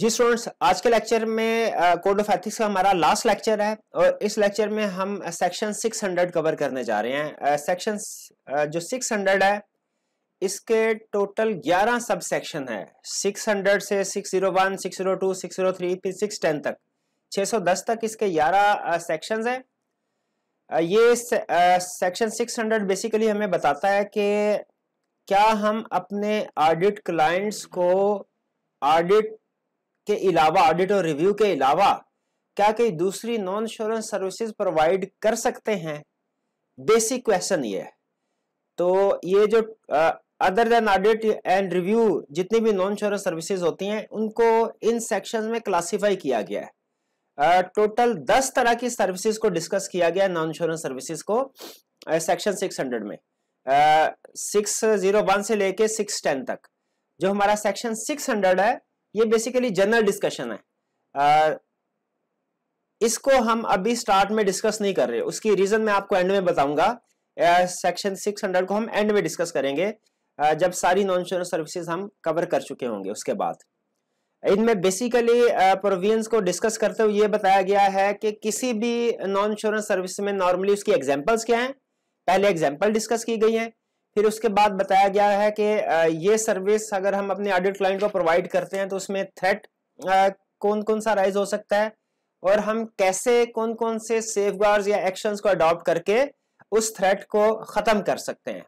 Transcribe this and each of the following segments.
जी students आज के lecture में कोड ऑफ एथिक्स का हमारा लास्ट लेक्चर है और इस लेक्चर में हम सेक्शन 600 कवर करने जा रहे हैं सेक्शन uh, जो 600 है इसके टोटल 11 सब सेक्शन है 600 से 601, 602, 603 फिर 610 तक 610 तक इसके 11 सेक्शंस uh, हैं uh, ये सेक्शन 600 बेसिकली हमें बताता है कि क्या हम अपने ऑडिट क्लाइंट्स को ऑडिट के अलावा ऑडिट और रिव्यू के अलावा क्या कोई दूसरी नॉन इंश्योरेंस सर्विसेज प्रोवाइड कर सकते हैं बेसिक क्वेश्चन ये है तो ये जो other than audit and review जितनी भी नॉन इंश्योरेंस सर्विसेज होती हैं उनको इन सेक्शंस में क्लासिफाई किया गया है टोटल दस तरह की सर्विसेज को डिस्कस किया गया नॉन इंश्योरेंस सर्विसेज को सेक्शन सिक्स हंड्रेड में सिक्स जीरो वन से लेके सिक्स टेन तक जो हमारा सेक्शन सिक्स हंड्रेड है ये बेसिकली जनरल डिस्कशन है आ, इसको हम अभी स्टार्ट में डिस्कस नहीं कर रहे उसकी रीजन मैं आपको एंड में बताऊंगा सेक्शन सिक्स हंड्रेड को हम एंड में डिस्कस करेंगे जब सारी नॉन इंश्योरेंस सर्विसेज हम कवर कर चुके होंगे उसके बाद इनमें बेसिकली प्रोविजंस को डिस्कस करते हुए ये बताया गया है कि किसी भी नॉन इंश्योरेंस सर्विस में नॉर्मली उसकी एग्जांपल्स क्या हैं पहले एग्जांपल डिस्कस की गई हैं फिर उसके बाद बताया गया है कि ये सर्विस अगर हम अपने ऑडिट क्लाइंट को प्रोवाइड करते हैं तो उसमें थ्रेट कौन कौन सा राइज हो सकता है और हम कैसे कौन कौन से सेफ या एक्शंस को अडॉप्ट करके उस थ्रेट को ख़त्म कर सकते हैं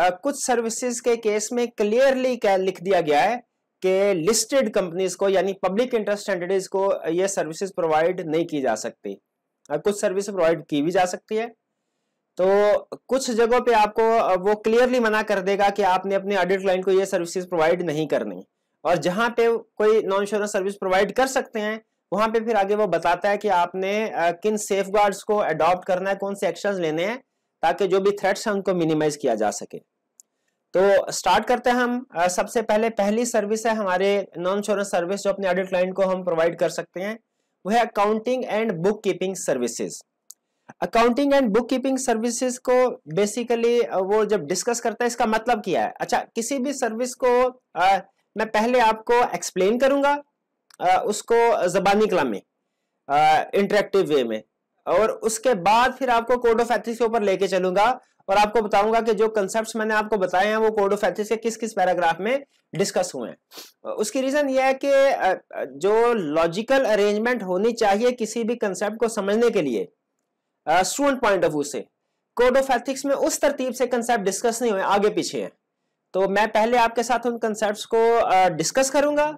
Uh, कुछ सर्विसेज के केस में क्लियरली लिख दिया गया है कि लिस्टेड कंपनीज को यानी पब्लिक इंटरेस्ट एंटिटीज को ये सर्विसेज प्रोवाइड नहीं की जा सकती uh, कुछ सर्विस प्रोवाइड की भी जा सकती है तो कुछ जगहों पे आपको वो क्लियरली मना कर देगा कि आपने अपने ऑडिट क्लाइंट को ये सर्विसेज प्रोवाइड नहीं करनी और जहां पे कोई नॉन इंश्योरेंस सर्विस प्रोवाइड कर सकते हैं वहां पे फिर आगे वो बताता है कि आपने किन सेफ को अडॉप्ट करना है कौन से एक्शन लेने हैं ताकि जो भी थ्रेट्स हैं उनको मिनिमाइज किया जा सके तो स्टार्ट करते हैं हम सबसे पहले पहली सर्विस है हमारे नॉन इंश्योरेंस सर्विस जो अपने ऑडिट क्लाइंट को हम प्रोवाइड कर सकते हैं वह accounting and book keeping services accounting and book keeping services को बेसिकली uh, वो जब डिस्कस करता है इसका मतलब क्या है अच्छा किसी भी सर्विस को आ, uh, मैं पहले आपको एक्सप्लेन करूंगा आ, uh, उसको जबानी कला में इंटरेक्टिव वे में और उसके बाद फिर आपको कोड ऑफ एथिक्स के ऊपर लेके चलूंगा और आपको बताऊंगा कि जो कंसेप्ट मैंने आपको बताए हैं वो कोड ऑफ एथिक्स के किस किस पैराग्राफ में डिस्कस हुए हैं उसकी रीजन ये है कि जो लॉजिकल अरेंजमेंट होनी चाहिए किसी भी कंसेप्ट को समझने के लिए स्टूडेंट पॉइंट ऑफ व्यू से कोड ऑफ एथिक्स में उस तरतीब से कंसेप्ट डिस्कस नहीं हुए आगे पीछे हैं तो मैं पहले आपके साथ उन कंसेप्ट को डिस्कस करूंगा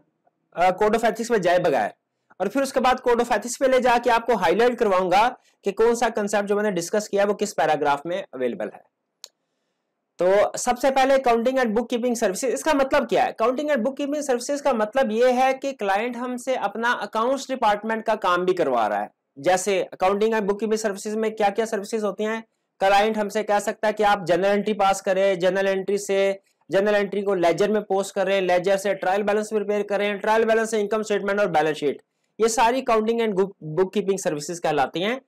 कोड ऑफ एथिक्स में जाए बगैर और फिर उसके बाद कोड ऑफ एथिक्स पे ले जाके आपको हाईलाइट करवाऊंगा कि कौन सा कंसेप्ट जो मैंने डिस्कस किया वो किस पैराग्राफ में अवेलेबल है तो सबसे पहले counting and book keeping services इसका मतलब क्या है counting and book keeping services का मतलब ये है कि क्लाइंट हमसे अपना अकाउंट्स डिपार्टमेंट का काम भी करवा रहा है जैसे accounting and book keeping services में क्या क्या सर्विसेज होती हैं क्लाइंट हमसे कह सकता है कि आप जनरल एंट्री पास करें जनरल एंट्री से जनरल एंट्री को लेजर में पोस्ट करें लेजर से ट्रायल बैलेंस प्रिपेयर करें ट्रायल बैलेंस से इनकम स्टेटमेंट और बैलेंस शीट ये सारी accounting and book keeping services कहलाती हैं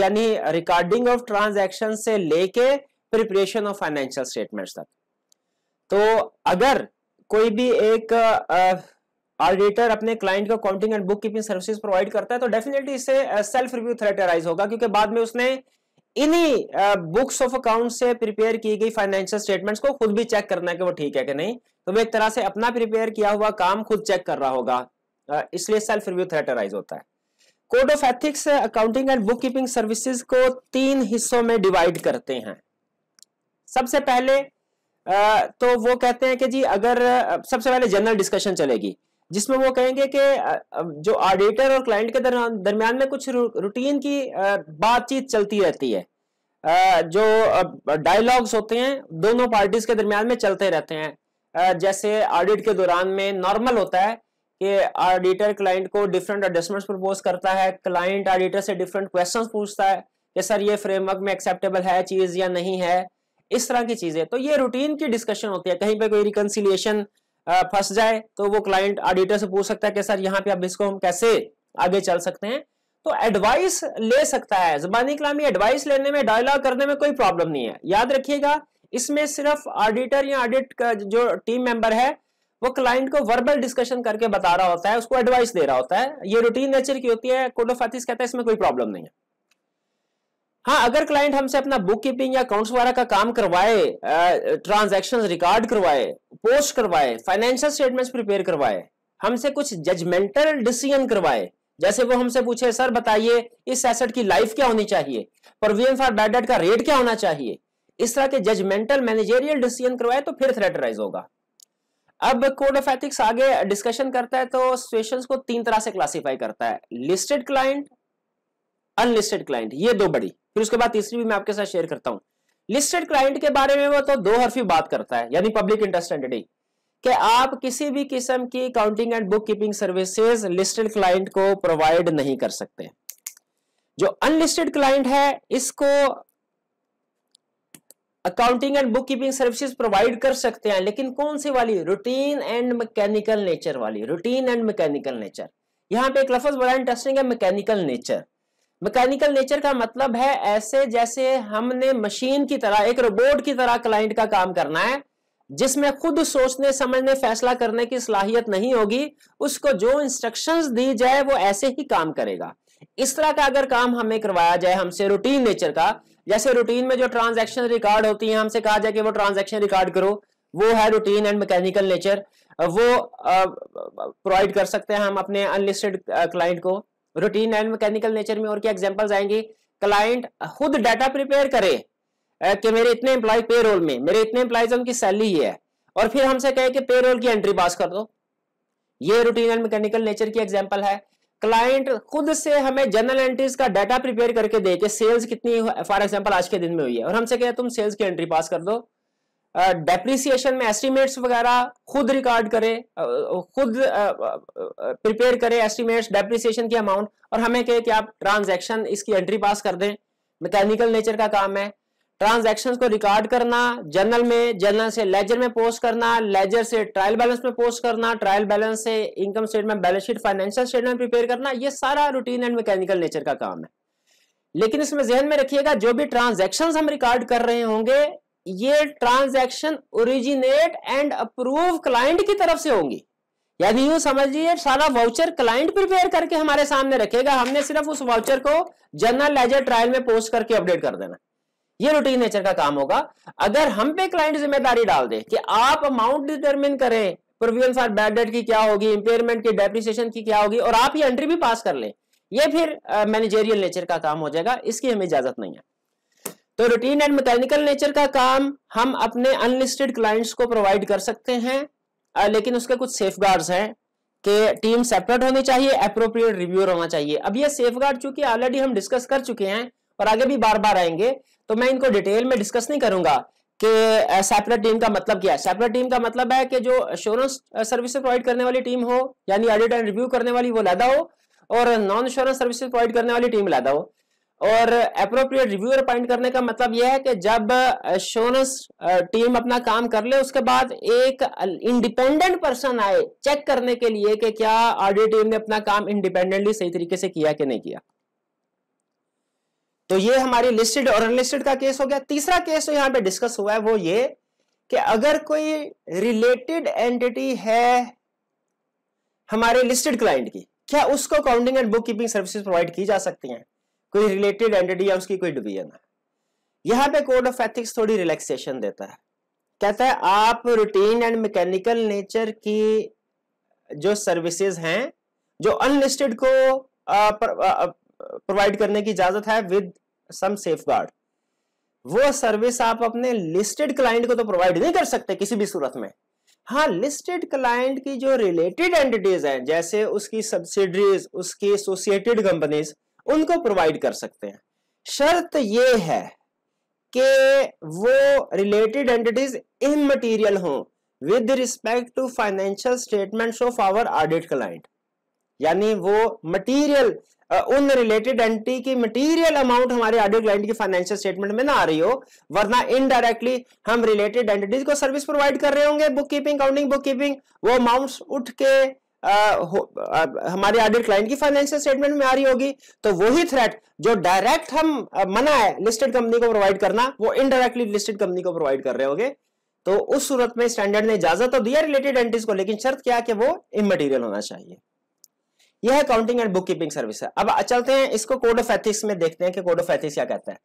यानी रिकॉर्डिंग ऑफ ट्रांजेक्शन से लेके प्रिपरेशन ऑफ फाइनेंशियल स्टेटमेंट्स तक तो अगर कोई भी एक आ, ऑडिटर अपने क्लाइंट को counting and book keeping service provide करता है तो डेफिनेटली इससे सेल्फ रिव्यू थ्रेटराइज होगा क्योंकि बाद में उसने इन्हीं बुक्स ऑफ अकाउंट से प्रिपेयर की गई फाइनेंशियल स्टेटमेंट्स को खुद भी चेक करना है कि वो ठीक है कि नहीं तो वो एक तरह से अपना प्रिपेयर किया हुआ काम खुद चेक कर रहा होगा इसलिए सेल्फ रिव्यू थ्रेटराइज होता है code of ethics accounting and book keeping services को तीन हिस्सों में डिवाइड करते हैं सबसे पहले तो वो कहते हैं कि जी अगर सबसे पहले जनरल डिस्कशन चलेगी जिसमें वो कहेंगे कि जो ऑडिटर और क्लाइंट के दरमियान में कुछ रूटीन की बातचीत चलती रहती है जो डायलॉग्स होते हैं दोनों पार्टीज के दरमियान में चलते रहते हैं जैसे ऑडिट के दौरान में नॉर्मल होता है कि ऑडिटर क्लाइंट को डिफरेंट एडजस्टमेंट्स प्रपोज करता है क्लाइंट ऑडिटर से डिफरेंट क्वेश्चंस पूछता है कि सर ये फ्रेमवर्क में एक्सेप्टेबल है चीज़ या नहीं है इस तरह की चीज़ें तो ये रूटीन की डिस्कशन होती है कहीं पर कोई रिकन्सिलियेशन फंस जाए तो वो क्लाइंट ऑडिटर से पूछ सकता है कि सर यहाँ पे अब इसको हम कैसे आगे चल सकते हैं तो एडवाइस ले सकता है जबानी कलामी एडवाइस लेने में डायलॉग करने में कोई प्रॉब्लम नहीं है याद रखिएगा इसमें सिर्फ ऑडिटर या ऑडिट का जो टीम मेंबर है वो क्लाइंट को वर्बल डिस्कशन करके बता रहा होता है उसको एडवाइस दे रहा होता है ये रूटीन नेचर की होती है कोड ऑफ एथिक्स कहता है इसमें कोई प्रॉब्लम नहीं है हाँ अगर क्लाइंट हमसे अपना बुक कीपिंग या अकाउंट्स वगैरह का काम करवाए ट्रांजेक्शन रिकॉर्ड करवाए पोस्ट करवाए फाइनेंशियल स्टेटमेंट प्रिपेयर करवाए हमसे कुछ जजमेंटल डिसीजन करवाए जैसे वो हमसे पूछे सर बताइए इस एसेट की लाइफ क्या होनी चाहिए प्रोविजन फॉर बैड डेट का रेट क्या होना चाहिए इस तरह के जजमेंटल मैनेजेरियल डिसीजन करवाए तो फिर थ्रेटराइज होगा अब कोड ऑफ एथिक्स आगे डिस्कशन करता है तो सिचुएशन को तीन तरह से क्लासीफाई करता है लिस्टेड क्लाइंट अनलिस्टेड क्लाइंट ये दो बड़ी फिर उसके बाद तीसरी भी मैं आपके साथ शेयर करता हूँ लिस्टेड क्लाइंट के बारे में वो तो दो हरफी बात करता है यानी पब्लिक इंटरेस्ट एंटिटी कि आप किसी भी किस्म की accounting and book keeping services listed client को प्रोवाइड नहीं कर सकते जो अनलिस्टेड क्लाइंट है इसको accounting and book keeping services provide कर सकते हैं लेकिन कौन सी वाली रूटीन एंड मैकेनिकल नेचर वाली रूटीन एंड मैकेनिकल नेचर यहां पे एक लफज बड़ा इंटरेस्टिंग है मैकेनिकल नेचर मैकेनिकल नेचर का मतलब है ऐसे जैसे हमने मशीन की तरह एक रोबोट की तरह क्लाइंट का काम करना है जिसमें खुद सोचने समझने फैसला करने की सलाहियत नहीं होगी उसको जो इंस्ट्रक्शंस दी जाए वो ऐसे ही काम करेगा इस तरह का अगर काम हमें करवाया जाए हमसे रूटीन नेचर का जैसे रूटीन में जो ट्रांजैक्शन रिकॉर्ड होती है हमसे कहा जाए कि वो ट्रांजैक्शन रिकॉर्ड करो वो है रूटीन एंड मैकेनिकल नेचर वो प्रोवाइड कर सकते हैं हम अपने अनलिस्टेड क्लाइंट को रूटीन एंड मैकेनिकल नेचर में और क्या एग्जाम्पल्स आएंगे क्लाइंट खुद डाटा प्रिपेयर करे कि मेरे इतने एम्प्लॉय पे रोल में मेरे इतने एम्प्लॉयज उनकी सैलरी है और फिर हमसे कहे कि पे रोल की एंट्री पास कर दो ये रूटीन एंड मैकेनिकल नेचर की एग्जाम्पल है क्लाइंट खुद से हमें जनरल एंट्रीज का डाटा प्रिपेयर करके दे के सेल्स कितनी फॉर एग्जाम्पल आज के दिन में हुई है और हमसे कहे तुम सेल्स की एंट्री पास कर दो डेप्रिसिएशन में एस्टिमेट्स वगैरह खुद रिकॉर्ड करे खुद प्रिपेयर करें एस्टिमेट्स डेप्रिसिएशन की अमाउंट और हमें कहे कि आप ट्रांजैक्शन इसकी एंट्री पास कर दें मैकेनिकल नेचर का काम है ट्रांजैक्शंस को रिकॉर्ड करना जर्नल में जर्नल से लेजर में पोस्ट करना लेजर से ट्रायल बैलेंस में पोस्ट करना ट्रायल बैलेंस से income statement balance sheet financial statement prepare करना ये सारा रूटीन एंड मैकेनिकल नेचर का काम है लेकिन इसमें जहन में रखिएगा जो भी ट्रांजैक्शंस हम रिकॉर्ड कर रहे होंगे ये transaction originate and approve client की तरफ से होंगी यानी यू समझिए सारा वाउचर क्लाइंट प्रिपेयर करके हमारे सामने रखेगा हमने सिर्फ उस वाउचर को जनरल लेजर ट्रायल में पोस्ट करके अपडेट कर देना ये रूटीन नेचर का काम होगा अगर हम पे क्लाइंट जिम्मेदारी डाल दे कि आप अमाउंट डिटरमिन करें प्रोविजन फॉर बैड डेट की क्या होगी इंपेयरमेंट की डेप्रिसिएशन की क्या होगी और आप ये एंट्री भी पास कर लें ये फिर मैनेजेरियल नेचर का काम हो जाएगा इसकी हमें इजाजत नहीं है तो रूटीन एंड मैकेनिकल नेचर का काम हम अपने अनलिस्टेड क्लाइंट्स को प्रोवाइड कर सकते हैं लेकिन उसके कुछ सेफ हैं कि टीम सेपरेट होनी चाहिए अप्रोप्रिएट रिव्यूअर होना चाहिए अब ये सेफ गार्ड चूंकि ऑलरेडी हम डिस्कस कर चुके हैं और आगे भी बार बार आएंगे तो मैं इनको डिटेल में डिस्कस नहीं करूंगा कि सेपरेट टीम का मतलब क्या है सेपरेट टीम का मतलब है कि जो इंश्योरेंस सर्विस प्रोवाइड करने वाली टीम हो यानी ऑडिट एंड रिव्यू करने वाली वो लादा हो और नॉन इंश्योरेंस सर्विस प्रोवाइड करने वाली टीम लादा हो और अप्रोप्रिएट रिव्यूअर अपॉइंट करने का मतलब यह है कि जब शोनस टीम अपना काम कर ले उसके बाद एक इंडिपेंडेंट पर्सन आए चेक करने के लिए कि क्या ऑडिट टीम ने अपना काम इंडिपेंडेंटली सही तरीके से किया कि नहीं किया तो ये हमारी लिस्टेड और अनलिस्टेड का केस हो गया तीसरा केस जो यहां पे डिस्कस हुआ है वो ये कि अगर कोई रिलेटेड एंटिटी है हमारे लिस्टेड क्लाइंट की क्या उसको accounting and book keeping services provide की जा सकती हैं कोई रिलेटेड एंटिटी या उसकी कोई डिवीजन है यहाँ पे कोड ऑफ एथिक्स थोड़ी रिलैक्सेशन देता है कहता है आप रूटीन एंड मैकेनिकल नेचर की जो सर्विसेज हैं जो अनलिस्टेड को प्रोवाइड करने की इजाजत है विद सम सेफ वो सर्विस आप अपने लिस्टेड क्लाइंट को तो प्रोवाइड नहीं कर सकते किसी भी सूरत में हाँ लिस्टेड क्लाइंट की जो रिलेटेड एंटिटीज हैं जैसे उसकी सब्सिडरीज उसकी एसोसिएटेड कंपनीज उनको प्रोवाइड कर सकते हैं शर्त यह है कि वो रिलेटेड एंटिटीज इन मटीरियल हों with respect to financial statements of our audit client यानी वो मटीरियल उन रिलेटेड एंटिटी की मटीरियल अमाउंट हमारे ऑडिट क्लाइंट की फाइनेंशियल स्टेटमेंट में ना आ रही हो वरना इनडायरेक्टली हम रिलेटेड एंटिटीज को सर्विस प्रोवाइड कर रहे होंगे book keeping counting book keeping वो अमाउंट उठ के हमारे ऑडिट क्लाइंट की फाइनेंशियल स्टेटमेंट में आ रही होगी तो वही थ्रेट जो डायरेक्ट हम मना है लिस्टेड कंपनी को प्रोवाइड करना वो इनडायरेक्टली लिस्टेड कंपनी को प्रोवाइड कर रहे होंगे तो उस सूरत में स्टैंडर्ड ने इजाजत तो दिया रिलेटेड एंट्रीज को लेकिन शर्त क्या कि वो इमटीरियल होना चाहिए यह accounting and book keeping service है अब चलते हैं इसको कोड ऑफ एथिक्स में देखते हैं कि कोड ऑफ एथिक्स क्या कहता है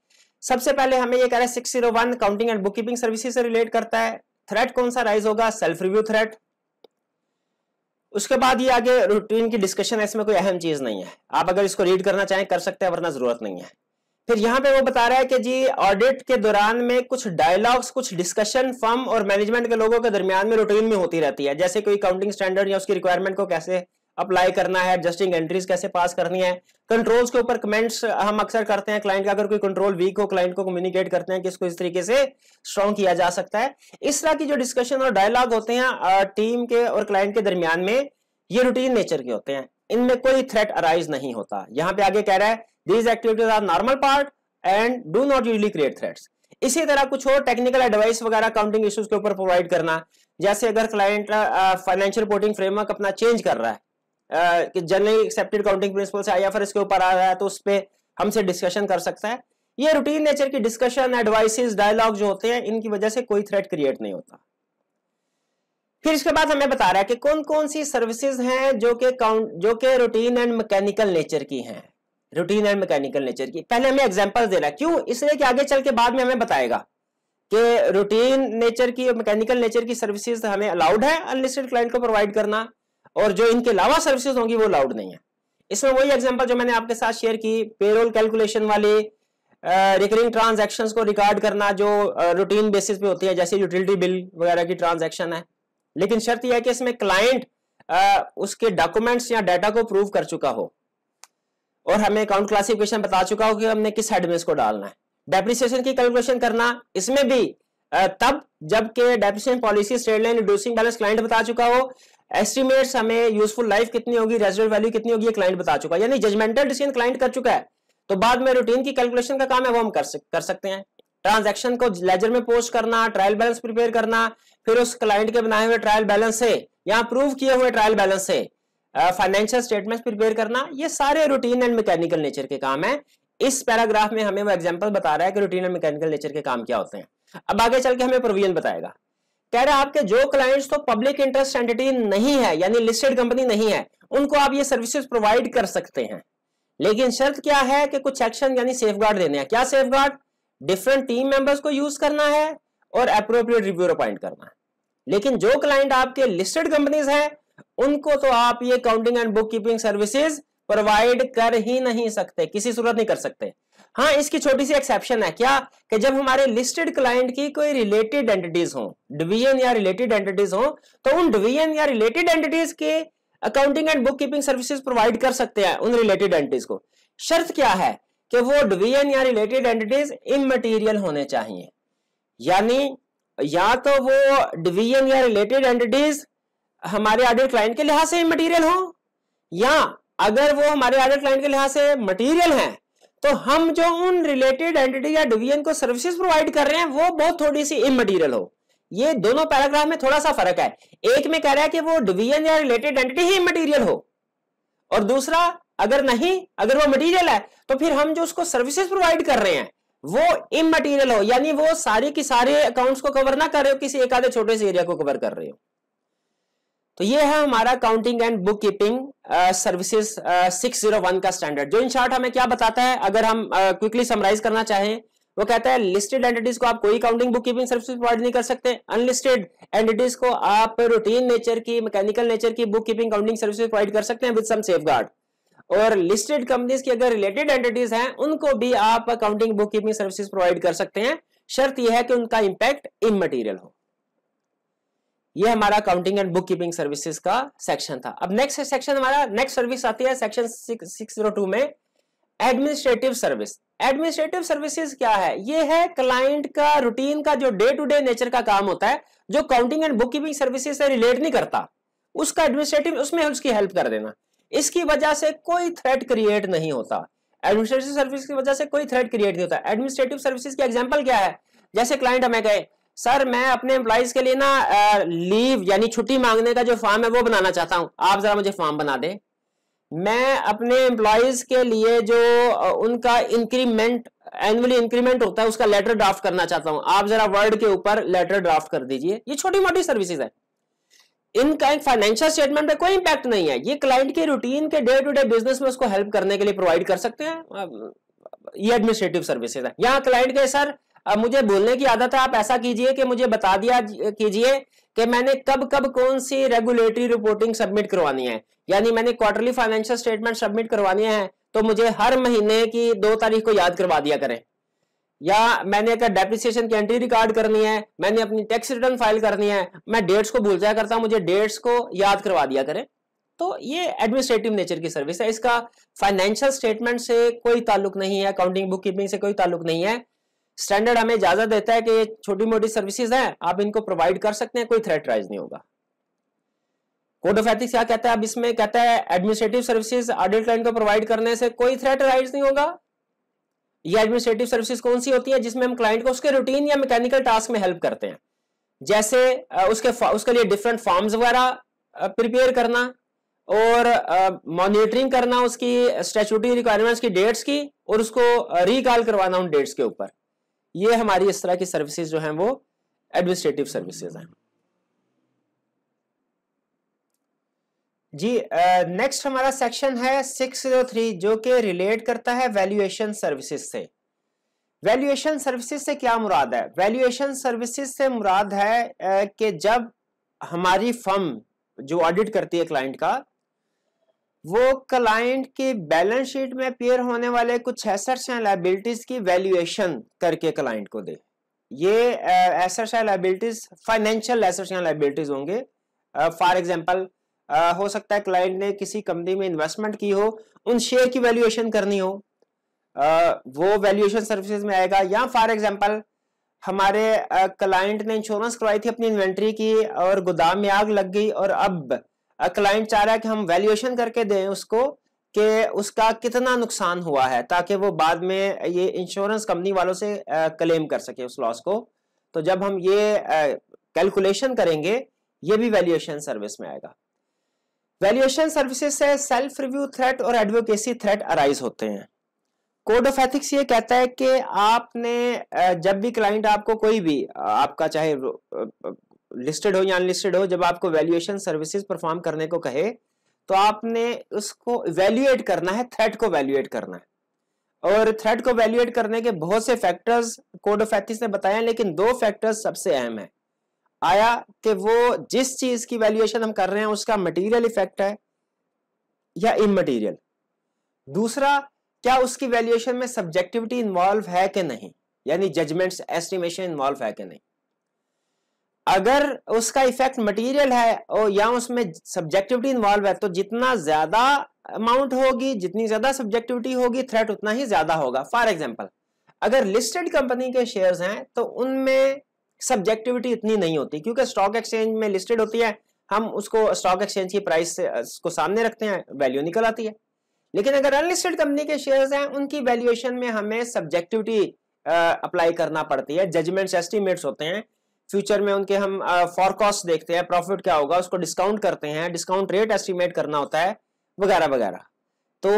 सबसे पहले हमें यह कह रहा है six zero one accounting and book keeping service से रिलेट करता है थ्रेट कौन सा राइज होगा सेल्फ रिव्यू थ्रेट उसके बाद ये आगे रूटीन की डिस्कशन है इसमें कोई अहम चीज नहीं है आप अगर इसको रीड करना चाहें कर सकते हैं वरना जरूरत नहीं है फिर यहाँ पे वो बता रहा है कि जी ऑडिट के दौरान में कुछ डायलॉग्स कुछ डिस्कशन फर्म और मैनेजमेंट के लोगों के दरमियान में रूटीन में होती रहती है जैसे कोई काउंटिंग स्टैंडर्ड या उसकी रिक्वायरमेंट को कैसे अप्लाई करना है एडजस्टिंग एंट्रीज कैसे पास करनी है कंट्रोल्स के ऊपर कमेंट्स हम अक्सर करते हैं क्लाइंट का अगर कोई कंट्रोल वीक हो क्लाइंट को कम्युनिकेट करते हैं कि इसको इस तरीके से स्ट्रॉन्ग किया जा सकता है इस तरह की जो डिस्कशन और डायलॉग होते हैं टीम के और क्लाइंट के दरमियान में ये रूटीन नेचर के होते हैं इनमें कोई थ्रेट अराइज नहीं होता यहाँ पे आगे कह रहा है these activities are normal part and do not usually create threats इसी तरह कुछ और टेक्निकल एडवाइस वगैरह काउंटिंग इश्यूज के ऊपर प्रोवाइड करना जैसे अगर क्लाइंट फाइनेंशियल रिपोर्टिंग फ्रेमवर्क अपना चेंज कर रहा है कि जनरली एक्सेप्टेड काउंटिंग प्रिंसिपल से आया फिर इसके ऊपर आ रहा है तो उस पर हमसे डिस्कशन कर सकते हैं ये रूटीन नेचर की डिस्कशन एडवाइसिस डायलॉग जो होते हैं इनकी वजह से कोई थ्रेट क्रिएट नहीं होता फिर इसके बाद हमें बता रहा है कि कौन कौन सी सर्विसेज हैं जो के काउंट जो के रूटीन एंड मैकेनिकल नेचर की हैं रूटीन एंड मैकेनिकल नेचर की पहले हमें एग्जांपल्स दे रहा है क्यों इसलिए कि आगे चल के बाद में हमें बताएगा कि रूटीन नेचर की मैकेनिकल नेचर की सर्विसेज हमें अलाउड है अनलिस्टेड क्लाइंट को प्रोवाइड करना और जो इनके अलावा सर्विसेज होंगी वो अलाउड नहीं है इसमें वही एग्जाम्पल जो मैंने आपके साथ शेयर की पेरोल कैलकुलेशन वाले रिकरिंग ट्रांजेक्शन को रिकॉर्ड करना जो रूटीन बेसिस पे होती है जैसे यूटिलिटी बिल वगैरह की ट्रांजेक्शन है लेकिन शर्त यह है कि इसमें क्लाइंट उसके डॉक्यूमेंट्स या डाटा को प्रूव कर चुका हो और हमें अकाउंट क्लासिफिकेशन बता चुका हो कि हमने किस हेड में इसको डालना है डेप्रिसिएशन की कैलकुलेशन करना इसमें भी तब जबकि depreciation policy straight line reducing balance client बता चुका हो एस्टिमेट्स हमें यूजफुल लाइफ कितनी होगी रेजिडेंट वैल्यू कितनी होगी ये क्लाइंट बता चुका है यानी जजमेंटल डिसीजन क्लाइंट कर चुका है तो बाद में रूटीन की कैलकुलेशन का काम है वो हम कर, सक, कर सकते हैं ट्रांजेक्शन को लेजर में पोस्ट करना ट्रायल बैलेंस प्रिपेयर करना फिर उस क्लाइंट के बनाए हुए ट्रायल बैलेंस से या प्रूव किए हुए ट्रायल बैलेंस से फाइनेंशियल स्टेटमेंट्स प्रिपेयर करना ये सारे रूटीन एंड मैकेनिकल नेचर के काम है इस पैराग्राफ में हमें वो एग्जाम्पल बता रहा है कि रूटीन एंड मैकेनिकल नेचर के काम क्या होते हैं अब आगे चल के हमें प्रोविजन बताएगा कह रहे आपके जो क्लाइंट्स तो पब्लिक इंटरेस्ट एंटिटी नहीं है यानी लिस्टेड कंपनी नहीं है उनको आप ये सर्विसेज प्रोवाइड कर सकते हैं लेकिन शर्त क्या है कि कुछ एक्शन यानी सेफ देने हैं क्या सेफ डिफरेंट टीम मेंबर्स को यूज करना है और अप्रोप्रिएट रिव्यूर अपॉइंट करना है लेकिन जो क्लाइंट आपके लिस्टेड कंपनीज हैं उनको तो आप ये counting and book keeping services provide कर ही नहीं सकते किसी सूरत नहीं कर सकते हाँ इसकी छोटी सी एक्सेप्शन है क्या कि जब हमारे लिस्टेड क्लाइंट की कोई रिलेटेड एंटिटीज हो डिवीजन या रिलेटेड एंटिटीज हो तो उन डिवीजन या रिलेटेड एंटिटीज के accounting and book keeping services provide कर सकते हैं उन रिलेटेड एंटिटीज को शर्त क्या है कि वो डिवीजन या रिलेटेड एंटिटीज मटीरियल होने चाहिए यानी या तो वो डिवीजन या रिलेटेड एंटिटीज हमारे आदर क्लाइंट के लिहाज से इमटेरियल हो या अगर वो हमारे आदर क्लाइंट के लिहाज से मटीरियल हैं तो हम जो उन रिलेटेड एंटिटी या डिवीजन को सर्विसेज प्रोवाइड कर रहे हैं वो बहुत थोड़ी सी इमटीरियल हो ये दोनों पैराग्राफ में थोड़ा सा फर्क है एक में कह रहा है कि वो डिवीजन या रिलेटेड एंटिटी ही इमटीरियल हो और दूसरा अगर नहीं अगर वो मटीरियल है तो फिर हम जो उसको सर्विसेज प्रोवाइड कर रहे हैं वो इमटीरियल हो यानी वो सारी की सारे अकाउंट्स को कवर ना कर रहे हो किसी एक आधे छोटे से एरिया को कवर कर रहे हो तो ये है हमारा counting and book keeping services six zero one का स्टैंडर्ड जो इन शॉर्ट हमें क्या बताता है अगर हम क्विकली uh, समराइज करना चाहें वो कहता है लिस्टेड एंटिटीज को आप कोई counting book keeping service provide नहीं कर सकते अनलिस्टेड एंटिटीज को आप रूटीन नेचर की मैकेनिकल नेचर की book keeping counting service provide कर सकते हैं विद सम सेफ और लिस्टेड कंपनीज की अगर रिलेटेड एंटिटीज हैं उनको भी आप counting book keeping service provide कर सकते हैं शर्त यह है कि उनका इंपैक्ट इमटीरियल हो ये हमारा counting and book keeping services का सेक्शन था अब नेक्स्ट सेक्शन हमारा नेक्स्ट सर्विस आती है सेक्शन सिक्स में एडमिनिस्ट्रेटिव सर्विस एडमिनिस्ट्रेटिव सर्विसेज क्या है ये है क्लाइंट का रूटीन का जो डे टू डे नेचर का काम होता है जो counting and book keeping services से रिलेट नहीं करता उसका एडमिनिस्ट्रेटिव उसमें उसकी हेल्प कर देना इसकी वजह से कोई थ्रेट क्रिएट नहीं होता एडमिनिस्ट्रेटिव सर्विस की वजह से कोई थ्रेट क्रिएट नहीं होता एडमिनिस्ट्रेटिव सर्विसेज की एग्जाम्पल क्या है जैसे क्लाइंट हमें गए सर मैं अपने एम्प्लॉयज के लिए ना लीव यानी छुट्टी मांगने का जो फॉर्म है वो बनाना चाहता हूँ आप जरा मुझे फॉर्म बना दें मैं अपने एम्प्लॉयज के लिए जो उनका इंक्रीमेंट एनुअली इंक्रीमेंट होता है उसका लेटर ड्राफ्ट करना चाहता हूँ आप जरा वर्ड के ऊपर लेटर ड्राफ्ट कर दीजिए ये छोटी मोटी सर्विसेज है इनका एक फाइनेंशियल स्टेटमेंट पे कोई इंपैक्ट नहीं है ये क्लाइंट के रूटीन के डे टू डे बिजनेस में उसको हेल्प करने के लिए प्रोवाइड कर सकते हैं ये एडमिनिस्ट्रेटिव सर्विसेज है यहाँ क्लाइंट के सर अब मुझे बोलने की आदत है आप ऐसा कीजिए कि मुझे बता दिया कीजिए कि मैंने कब कब कौन सी रेगुलेटरी रिपोर्टिंग सबमिट करवानी है यानी मैंने क्वार्टरली फाइनेंशियल स्टेटमेंट सबमिट करवानी है तो मुझे हर महीने की दो तारीख को याद करवा दिया करें या मैंने अगर डेप्रिसिएशन की एंट्री रिकॉर्ड करनी है मैंने अपनी टैक्स रिटर्न फाइल करनी है मैं डेट्स को भूल जाया करता हूं मुझे डेट्स को याद करवा दिया करें तो ये एडमिनिस्ट्रेटिव नेचर की सर्विस है इसका फाइनेंशियल स्टेटमेंट से कोई ताल्लुक नहीं है अकाउंटिंग बुक कीपिंग से कोई ताल्लुक नहीं है स्टैंडर्ड हमें इजाजत देता है कि ये छोटी मोटी सर्विसेज हैं आप इनको प्रोवाइड कर सकते हैं कोई थ्रेट राइज नहीं होगा कोड ऑफ एथिक्स क्या कहता है अब इसमें कहता है एडमिनिस्ट्रेटिव सर्विसेज ऑडिट क्लाइंट को प्रोवाइड करने से कोई थ्रेट राइज नहीं होगा ये एडमिनिस्ट्रेटिव सर्विसेज कौन सी होती है जिसमें हम क्लाइंट को उसके रूटीन या मैकेनिकल टास्क में हेल्प करते हैं जैसे उसके उसके लिए डिफरेंट फॉर्म्स वगैरह प्रिपेयर करना और मॉनिटरिंग करना उसकी स्टेचुटी रिक्वायरमेंट्स की डेट्स की और उसको रिकॉल करवाना उन डेट्स के ऊपर ये हमारी इस तरह की सर्विसेज जो हैं वो एडमिनिस्ट्रेटिव सर्विसेज हैं जी नेक्स्ट uh, हमारा सेक्शन है 603 जो कि रिलेट करता है वैल्यूएशन सर्विसेज से वैल्यूएशन सर्विसेज से क्या मुराद है वैल्यूएशन सर्विसेज से मुराद है uh, कि जब हमारी फर्म जो ऑडिट करती है क्लाइंट का वो क्लाइंट की बैलेंस शीट में अपेयर होने वाले कुछ एसेट्स एंड लाइबिलिटीज की वैल्यूएशन करके क्लाइंट को दे ये assets and liabilities financial assets and liabilities होंगे फॉर एग्जांपल हो सकता है क्लाइंट ने किसी कंपनी में इन्वेस्टमेंट की हो उन शेयर की वैल्यूएशन करनी हो uh, वो वैल्यूएशन सर्विसेज में आएगा या फॉर एग्जाम्पल हमारे क्लाइंट uh, ने इंश्योरेंस करवाई थी अपनी इन्वेंट्री की और गोदाम में आग लग गई और अब क्लाइंट चाह रहा है कि हम वैल्यूएशन करके दें उसको कि उसका कितना नुकसान हुआ है ताकि वो बाद में ये इंश्योरेंस कंपनी वालों से क्लेम कर सके उस लॉस को तो जब हम ये कैलकुलेशन करेंगे ये भी वैल्यूएशन सर्विस में आएगा वैल्यूएशन सर्विसेज से सेल्फ रिव्यू थ्रेट और एडवोकेसी थ्रेट अराइज होते हैं कोड ऑफ एथिक्स ये कहता है कि आपने जब भी क्लाइंट आपको कोई भी आपका चाहे लिस्टेड हो या अनलिस्टेड हो जब आपको वैल्यूएशन सर्विसेज परफॉर्म करने को कहे तो आपने उसको वैल्यूएट करना है थ्रेट को वैल्यूएट करना है और थ्रेट को वैल्यूएट करने के बहुत से फैक्टर्स कोड ऑफ एथिक्स ने बताया लेकिन दो फैक्टर्स सबसे अहम है आया कि वो जिस चीज की वैल्यूएशन हम कर रहे हैं उसका मटीरियल इफेक्ट है या इमटीरियल दूसरा क्या उसकी वैल्यूएशन में सब्जेक्टिविटी इन्वॉल्व है कि नहीं यानी जजमेंट्स एस्टिमेशन इन्वॉल्व है कि नहीं अगर उसका इफेक्ट मटेरियल है और या उसमें सब्जेक्टिविटी इन्वॉल्व है तो जितना ज्यादा अमाउंट होगी जितनी ज्यादा सब्जेक्टिविटी होगी थ्रेट उतना ही ज्यादा होगा फॉर एग्जाम्पल अगर लिस्टेड कंपनी के शेयर्स हैं तो उनमें सब्जेक्टिविटी इतनी नहीं होती क्योंकि स्टॉक एक्सचेंज में लिस्टेड होती है हम उसको स्टॉक एक्सचेंज की प्राइस को सामने रखते हैं वैल्यू निकल आती है लेकिन अगर अनलिस्टेड कंपनी के शेयर्स हैं उनकी वैल्यूएशन में हमें सब्जेक्टिविटी अप्लाई करना पड़ती है जजमेंट्स एस्टिमेट्स होते हैं फ्यूचर में उनके हम फॉरकास्ट देखते हैं प्रॉफिट क्या होगा उसको डिस्काउंट करते हैं डिस्काउंट रेट एस्टिमेट करना होता है वगैरह वगैरह तो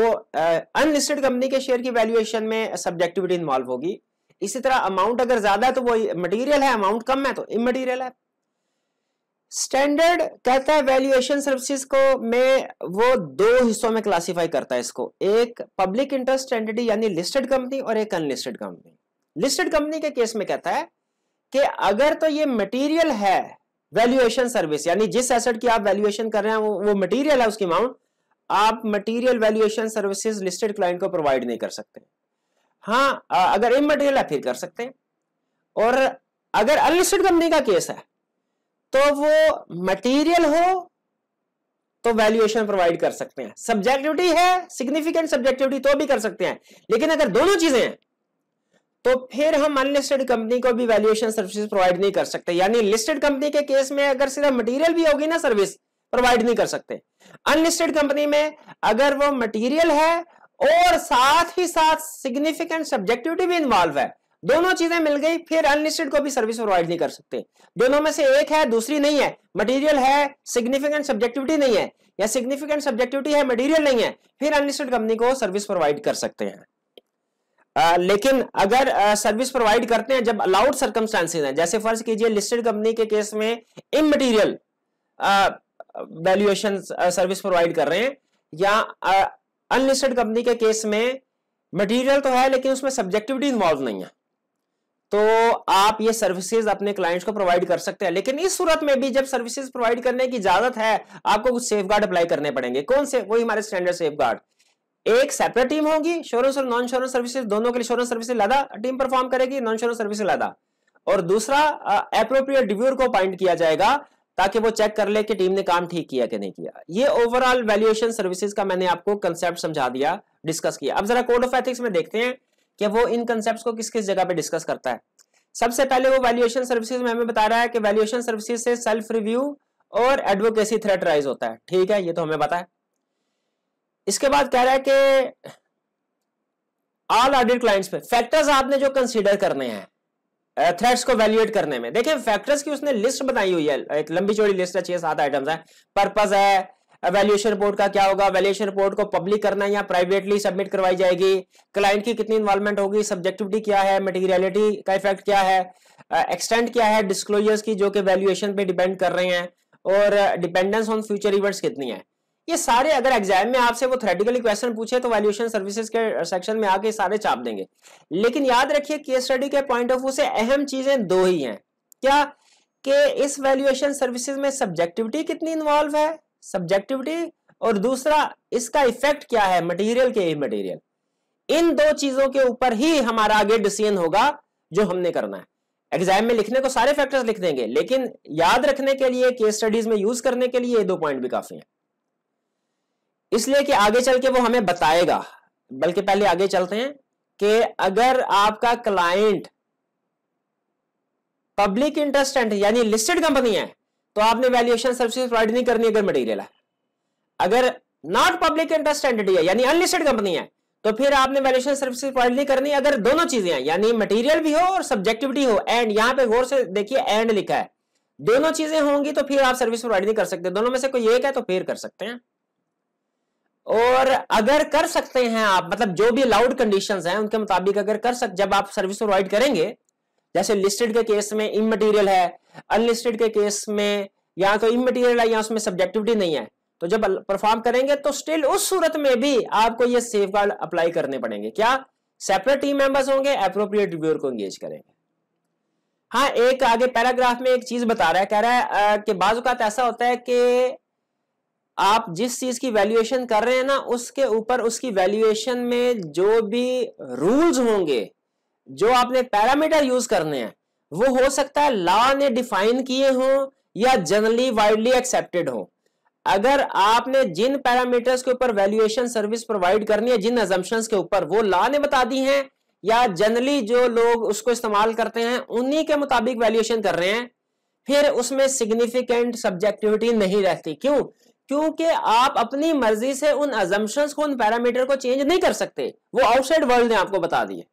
अनलिस्टेड कंपनी के शेयर की वैल्यूएशन में सब्जेक्टिविटी इन्वॉल्व होगी इसी तरह अमाउंट अगर ज्यादा है तो वो मटेरियल है अमाउंट कम है तो इमटेरियल है स्टैंडर्ड कहता है वैल्यूएशन सर्विसेज को में वो दो हिस्सों में क्लासिफाई करता है इसको एक पब्लिक इंटरेस्ट स्टैंडर्ड यानी लिस्टेड कंपनी और एक अनलिस्टेड कंपनी लिस्टेड कंपनी के केस में कहता है कि अगर तो ये मटेरियल है वैल्यूएशन सर्विस यानी जिस एसेट की आप वैल्यूएशन कर रहे हैं वो वो मटेरियल है उसकी अमाउंट आप material valuation services listed client को प्रोवाइड नहीं कर सकते हाँ अगर मटेरियल है फिर कर सकते हैं और अगर अनलिस्टेड कंपनी का केस है तो वो मटेरियल हो तो वैल्यूएशन प्रोवाइड कर सकते हैं सब्जेक्टिविटी है सिग्निफिकेंट सब्जेक्टिविटी तो भी कर सकते हैं लेकिन अगर दोनों चीजें हैं तो फिर हम अनलिस्टेड कंपनी को भी वैल्यूएशन सर्विसेज प्रोवाइड नहीं कर सकते यानी लिस्टेड कंपनी के केस में अगर सिर्फ मटेरियल भी होगी ना सर्विस प्रोवाइड नहीं कर सकते अनलिस्टेड कंपनी में अगर वो मटेरियल है और साथ ही साथ सिग्निफिकेंट सब्जेक्टिविटी भी इन्वॉल्व है दोनों चीजें मिल गई फिर अनलिस्टेड को भी सर्विस प्रोवाइड नहीं कर सकते दोनों में से एक है दूसरी नहीं है मटेरियल है सिग्निफिकेंट सब्जेक्टिविटी नहीं है या सिग्निफिकेंट सब्जेक्टिविटी है मटेरियल नहीं है फिर अनलिस्टेड कंपनी को सर्विस प्रोवाइड कर सकते हैं लेकिन अगर सर्विस प्रोवाइड करते हैं जब अलाउड सर्कमस्टांसिस हैं जैसे फर्ज कीजिए लिस्टेड कंपनी के केस में इमटीरियल वैल्यूएशन सर्विस प्रोवाइड कर रहे हैं या अनलिस्टेड कंपनी के केस में मटेरियल तो है लेकिन उसमें सब्जेक्टिविटी इन्वॉल्व नहीं है तो आप ये सर्विसेज अपने क्लाइंट्स को प्रोवाइड कर सकते हैं लेकिन इस सूरत में भी जब सर्विसेज प्रोवाइड करने की इजाजत है आपको कुछ सेफ गार्ड अप्लाई करने पड़ेंगे कौन से वही हमारे स्टैंडर्ड सेफ गार्ड एक सेपरेट टीम होगी श्योरेंस और नॉन श्योरेंस सर्विसेज दोनों के लिए श्योरेंस सर्विसेज लादा टीम परफॉर्म करेगी नॉन श्योरेंस सर्विसेज लादा और दूसरा अप्रोप्रियट रिव्यूर को अपॉइंट किया जाएगा ताकि वो चेक कर ले कि टीम ने काम ठीक किया कि नहीं किया ये ओवरऑल वैल्यूएशन सर्विसेज का मैंने आपको कंसेप्ट समझा दिया डिस्कस किया अब जरा कोड ऑफ एथिक्स में देखते हैं कि वो इन कंसेप्ट को किस किस जगह पे डिस्कस करता है सबसे पहले वो वैल्यूएशन सर्विसेज में हमें बता रहा है कि वैल्यूएशन सर्विसेज से सेल्फ रिव्यू और एडवोकेसी थ्रेट राइज होता है ठीक है ये तो हमें पता है इसके बाद कह रहा है कि ऑल ऑडिट क्लाइंट्स पे फैक्टर्स आपने जो कंसीडर करने हैं थ्रेड्स को वैल्यूएट करने में देखिए फैक्टर्स की उसने लिस्ट बनाई हुई है एक लंबी चौड़ी लिस्ट है छह सात आइटम्स हैं पर्पस है वैल्यूएशन रिपोर्ट का क्या होगा वैल्यूएशन रिपोर्ट को पब्लिक करना है या प्राइवेटली सबमिट करवाई जाएगी क्लाइंट की कितनी इन्वॉल्वमेंट होगी सब्जेक्टिविटी क्या है मटेरियलिटी का इफेक्ट क्या है एक्सटेंट क्या है डिस्क्लोजर्स की जो कि वैल्यूएशन पे डिपेंड कर रहे हैं और डिपेंडेंस ऑन फ्यूचर इवेंट्स कितनी है ये सारे अगर एग्जाम में आपसे वो थ्रेटिकली क्वेश्चन पूछे तो वैल्यूएशन सर्विसेज के सेक्शन में आके सारे चाप देंगे लेकिन याद रखिए केस स्टडी के पॉइंट ऑफ व्यू से अहम चीजें दो ही हैं क्या कि इस वैल्यूएशन सर्विसेज में सब्जेक्टिविटी कितनी इन्वॉल्व है सब्जेक्टिविटी और दूसरा इसका इफेक्ट क्या है मटेरियल के मटेरियल इन दो चीजों के ऊपर ही हमारा आगे डिसीजन होगा जो हमने करना है एग्जाम में लिखने को सारे फैक्टर्स लिख देंगे लेकिन याद रखने के लिए केस स्टडीज में यूज करने के लिए ये दो पॉइंट भी काफी हैं इसलिए कि आगे चल के वो हमें बताएगा बल्कि पहले आगे चलते हैं कि अगर आपका क्लाइंट पब्लिक इंटरेस्टेंट यानी लिस्टेड कंपनी है तो आपने वैल्यूएशन सर्विस प्रोवाइड नहीं करनी अगर मटेरियल है अगर नॉट पब्लिक इंटरेस्ट है यानी अनलिस्टेड कंपनी है तो फिर आपने वैल्यूएशन सर्विस प्रोवाइड नहीं करनी अगर दोनों चीजें हैं यानी मटेरियल भी हो और सब्जेक्टिविटी हो एंड यहां पर गौर से देखिए एंड लिखा है दोनों चीजें होंगी तो फिर आप सर्विस प्रोवाइड नहीं कर सकते दोनों में से कोई एक है तो फिर कर सकते हैं और अगर कर सकते हैं आप मतलब जो भी अलाउड कंडीशंस हैं उनके मुताबिक अगर कर सक जब आप सर्विस प्रोवाइड करेंगे जैसे लिस्टेड के केस में इमटीरियल है अनलिस्टेड के केस में या तो इमटीरियल है या उसमें सब्जेक्टिविटी नहीं है तो जब परफॉर्म करेंगे तो स्टिल उस सूरत में भी आपको ये सेफ अप्लाई करने पड़ेंगे क्या सेपरेट टीम मेंबर्स होंगे अप्रोप्रिएट रिव्यूअर को एंगेज करेंगे हाँ एक आगे पैराग्राफ में एक चीज बता रहा है कह रहा है कि बाजूकात ऐसा होता है कि आप जिस चीज की वैल्यूएशन कर रहे हैं ना उसके ऊपर उसकी वैल्यूएशन में जो भी रूल्स होंगे जो आपने पैरामीटर यूज करने हैं वो हो सकता है लॉ ने डिफाइन किए हों या जनरली वाइडली एक्सेप्टेड हो अगर आपने जिन पैरामीटर्स के ऊपर वैल्यूएशन सर्विस प्रोवाइड करनी है जिन एजम्पन्स के ऊपर वो लॉ ने बता दी है या जनरली जो लोग उसको इस्तेमाल करते हैं उन्हीं के मुताबिक वैल्यूएशन कर रहे हैं फिर उसमें सिग्निफिकेंट सब्जेक्टिविटी नहीं रहती क्यों क्योंकि आप अपनी मर्जी से उन एजम्पन को उन पैरामीटर को चेंज नहीं कर सकते वो आउटसाइड वर्ल्ड ने आपको बता दिए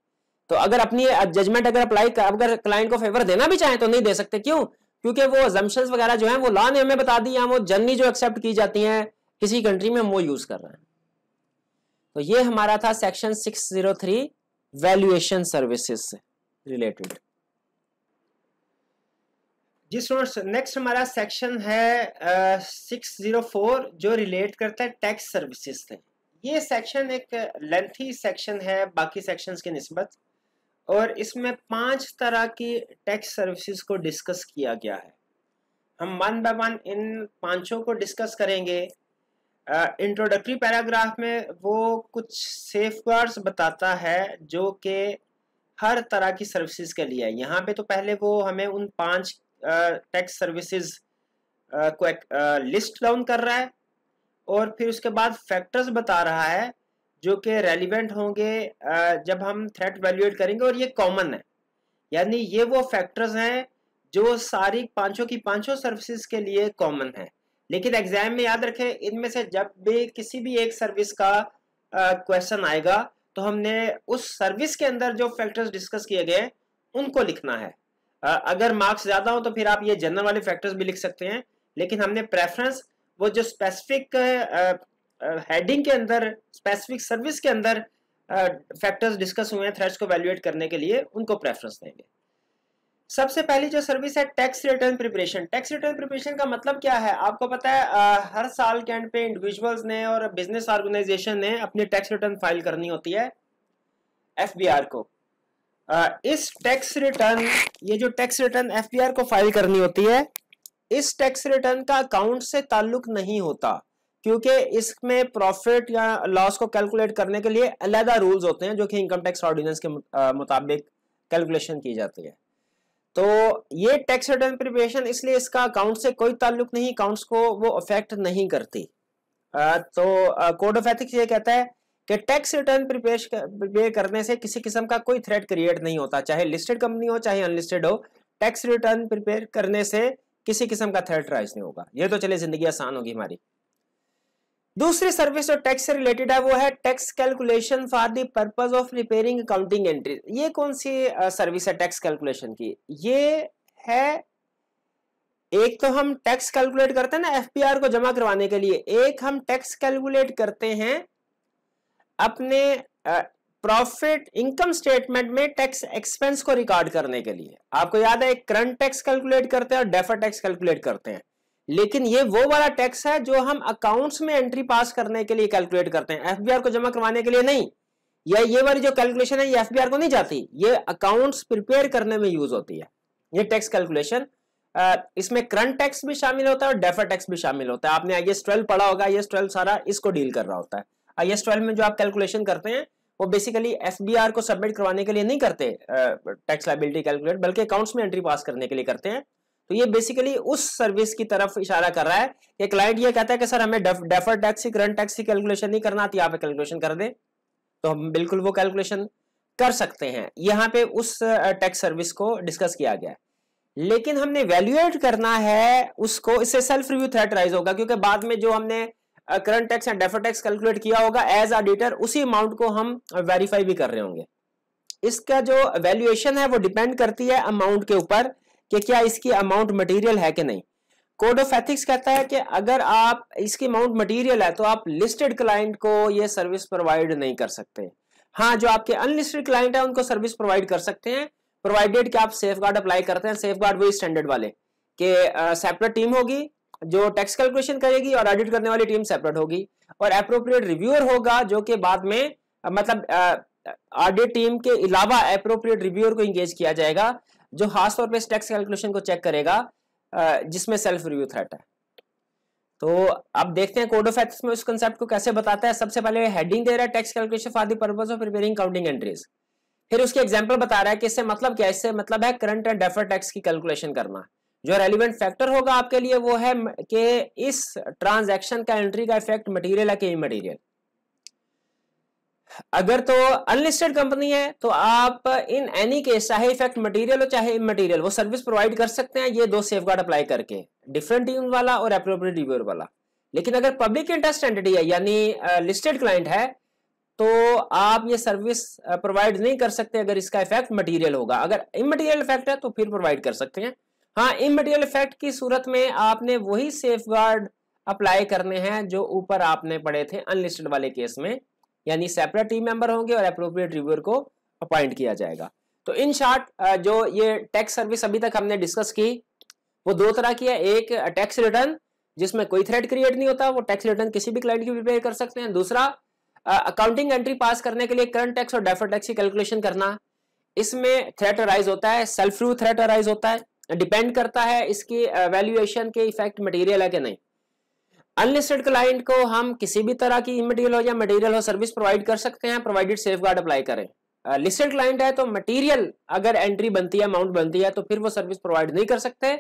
तो अगर अपनी जजमेंट अगर अप्लाई अगर क्लाइंट को फेवर देना भी चाहें तो नहीं दे सकते क्यों क्योंकि वो एजम्पन वगैरह जो है वो लॉ ने हमें बता दी वो जर्नी जो एक्सेप्ट की जाती है किसी कंट्री में वो यूज कर रहे हैं तो ये हमारा था section six three valuation services से रिलेटेड जी स्टूडेंट्स नेक्स्ट हमारा सेक्शन है सिक्स जीरो फोर जो रिलेट करता है टैक्स सर्विसेज से ये सेक्शन एक लेंथी सेक्शन है बाकी सेक्शंस के नस्बत और इसमें पांच तरह की टैक्स सर्विसेज को डिस्कस किया गया है हम वन बाय वन इन पांचों को डिस्कस करेंगे इंट्रोडक्टरी uh, पैराग्राफ में वो कुछ सेफ बताता है जो कि हर तरह की सर्विसेज के लिए है यहाँ पे तो पहले वो हमें उन पांच टैक्स सर्विसेज को एक लिस्ट डाउन कर रहा है और फिर उसके बाद फैक्टर्स बता रहा है जो कि रेलिवेंट होंगे जब हम थ्रेट वैल्यूएट करेंगे और ये कॉमन है यानी ये वो फैक्टर्स हैं जो सारी पांचों की पांचों सर्विसेज के लिए कॉमन है लेकिन एग्जाम में याद रखें इनमें से जब भी किसी भी एक सर्विस का क्वेश्चन आएगा तो हमने उस सर्विस के अंदर जो फैक्टर्स डिस्कस किए गए उनको लिखना है अगर मार्क्स ज़्यादा हो तो फिर आप ये जनरल वाले फैक्टर्स भी लिख सकते हैं लेकिन हमने प्रेफरेंस वो जो स्पेसिफिक हेडिंग के अंदर स्पेसिफिक सर्विस के अंदर फैक्टर्स डिस्कस हुए हैं थ्रेड्स को वैल्यूएट करने के लिए उनको प्रेफरेंस देंगे सबसे पहली जो सर्विस है tax return preparation tax return preparation का मतलब क्या है आपको पता है आ, हर साल के एंड पे इंडिविजुअल्स ने और बिजनेस ऑर्गेनाइजेशन ने अपनी टैक्स रिटर्न फाइल करनी होती है एफबीआर को इस टैक्स रिटर्न ये जो टैक्स रिटर्न एफपीआर को फाइल करनी होती है इस टैक्स रिटर्न का अकाउंट से ताल्लुक नहीं होता क्योंकि इसमें प्रॉफिट या लॉस को कैलकुलेट करने के लिए अलहदा रूल्स होते हैं जो कि इनकम टैक्स ऑर्डिनेंस के मुताबिक कैलकुलेशन की जाती है तो ये टैक्स रिटर्न प्रिपरेशन इसलिए इसका अकाउंट से कोई ताल्लुक नहीं अकाउंट्स को वो अफेक्ट नहीं करती तो कोड ऑफ एथिक्स ये कहता है कि टैक्स रिटर्न प्रिपेयर करने से किसी किस्म का कोई थ्रेट क्रिएट नहीं होता चाहे लिस्टेड कंपनी हो चाहे अनलिस्टेड हो टैक्स रिटर्न प्रिपेयर करने से किसी किस्म का थ्रेट राइज नहीं होगा ये तो चले जिंदगी आसान होगी हमारी दूसरी सर्विस जो टैक्स से रिलेटेड है वो है tax calculation for the purpose of repairing accounting entry ये कौन सी सर्विस है टैक्स कैलकुलेशन की ये है एक तो हम टैक्स कैलकुलेट करते हैं ना एफपीआर को जमा करवाने के लिए एक हम टैक्स कैलकुलेट करते हैं अपने प्रॉफिट इनकम स्टेटमेंट में टैक्स एक्सपेंस को रिकॉर्ड करने के लिए आपको याद है करंट टैक्स कैलकुलेट करते हैं और डेफर टैक्स कैलकुलेट करते हैं लेकिन ये वो वाला टैक्स है जो हम अकाउंट्स में एंट्री पास करने के लिए कैलकुलेट करते हैं एफबीआर को जमा करवाने के लिए नहीं या ये वाली जो कैलकुलेशन है ये एफबीआर को नहीं जाती ये अकाउंट्स प्रिपेयर करने में यूज होती है ये टैक्स कैलकुलेशन इसमें करंट टैक्स भी शामिल होता है और डेफर टैक्स भी शामिल होता है आपने आई एस ट्वेल्व पढ़ा होगा ये एस ट्वेल्व सारा इसको डील कर रहा होता है आई एस ट्वेल्व में जो आप कैलकुलेशन करते हैं वो बेसिकली एफ को सबमिट करवाने के लिए नहीं करते टैक्स लाइबिलिटी कैलकुलेट बल्कि अकाउंट्स में एंट्री पास करने के लिए करते हैं तो ये बेसिकली उस सर्विस की तरफ इशारा कर रहा है कि क्लाइंट ये कहता है कि सर हमें डेफर टैक्स की करंट टैक्स की कैलकुलेशन नहीं करना आती तो यहाँ कैलकुलेशन कर दें तो हम बिल्कुल वो कैलकुलेशन कर सकते हैं यहाँ पे उस टैक्स सर्विस को डिस्कस किया गया लेकिन हमने वैल्यूएट करना है उसको इससे सेल्फ रिव्यू थ्रेट राइज होगा क्योंकि बाद में जो हमने current tax and defer tax calculate किया होगा एज ऑडिटर उसी अमाउंट को हम वेरीफाई भी कर रहे होंगे इसका जो वैल्यूएशन है वो डिपेंड करती है अमाउंट के ऊपर कि क्या इसकी अमाउंट मटेरियल है कि नहीं कोड ऑफ एथिक्स कहता है कि अगर आप इसकी अमाउंट मटेरियल है तो आप लिस्टेड क्लाइंट को ये सर्विस प्रोवाइड नहीं कर सकते हाँ जो आपके अनलिस्टेड क्लाइंट है उनको सर्विस प्रोवाइड कर सकते हैं प्रोवाइडेड कि आप सेफ अप्लाई करते हैं सेफ गार्ड वही स्टैंडर्ड वाले के सेपरेट टीम होगी जो टैक्स कैलकुलेशन करेगी और ऑडिट करने वाली टीम सेपरेट होगी और अप्रोप्रिएट रिव्यूअर होगा जो कि बाद में मतलब ऑडिट टीम के अलावा अप्रोप्रिएट रिव्यूअर को इंगेज किया जाएगा जो खासतौर पर टैक्स कैलकुलेशन को चेक करेगा जिसमें सेल्फ रिव्यू थ्रेट है तो अब देखते हैं कोड ऑफ एथिक्स में उस कंसेप्ट को कैसे बताता है सबसे पहले हेडिंग दे रहा है tax calculation for the purpose of preparing counting entries फिर उसके एग्जाम्पल बता रहा है कि इससे मतलब क्या इससे मतलब है करंट एंड डेफर टैक्स की कैलकुलेशन करना जो रेलिवेंट फैक्टर होगा आपके लिए वो है कि इस ट्रांजैक्शन का एंट्री का इफेक्ट मटेरियल है कि मटीरियल अगर तो अनलिस्टेड कंपनी है तो आप इन एनी केस चाहे इफेक्ट मटेरियल हो चाहे इमटेरियल वो सर्विस प्रोवाइड कर सकते हैं ये दो सेफ अप्लाई करके डिफरेंट टीम वाला और अप्रोप्रिएट रिव्यूअर वाला लेकिन अगर पब्लिक इंटरेस्ट एंटिटी है यानी लिस्टेड क्लाइंट है तो आप ये सर्विस प्रोवाइड नहीं कर सकते अगर इसका इफेक्ट मटेरियल होगा अगर इमटेरियल इफेक्ट है तो फिर प्रोवाइड कर सकते हैं हाँ इमेटीरियल इफेक्ट की सूरत में आपने वही सेफ गार्ड अप्लाई करने हैं जो ऊपर आपने पढ़े थे अनलिस्टेड वाले केस में यानी सेपरेट टीम मेंबर होंगे और अप्रोप्रिएट रिव्यूअर को अपॉइंट किया जाएगा तो इन शॉर्ट जो ये टैक्स सर्विस अभी तक हमने डिस्कस की वो दो तरह की है एक टैक्स रिटर्न जिसमें कोई थ्रेड क्रिएट नहीं होता वो टैक्स रिटर्न किसी भी क्लाइंट की प्रिपेयर कर सकते हैं दूसरा अकाउंटिंग एंट्री पास करने के लिए करंट टैक्स और डेफर टैक्स की कैलकुलेशन करना इसमें थ्रेट अराइज होता है सेल्फ रू थ्रेट अराइज होता है डिपेंड करता है इसकी वैल्यूएशन के इफेक्ट मटेरियल है कि नहीं अनलिस्टेड क्लाइंट को हम किसी भी तरह की इमटेरियल हो या मटेरियल हो सर्विस प्रोवाइड कर सकते हैं प्रोवाइडेड सेफ गार्ड अप्लाई करें लिस्टेड क्लाइंट है तो मटेरियल अगर एंट्री बनती है अमाउंट बनती है तो फिर वो सर्विस प्रोवाइड नहीं कर सकते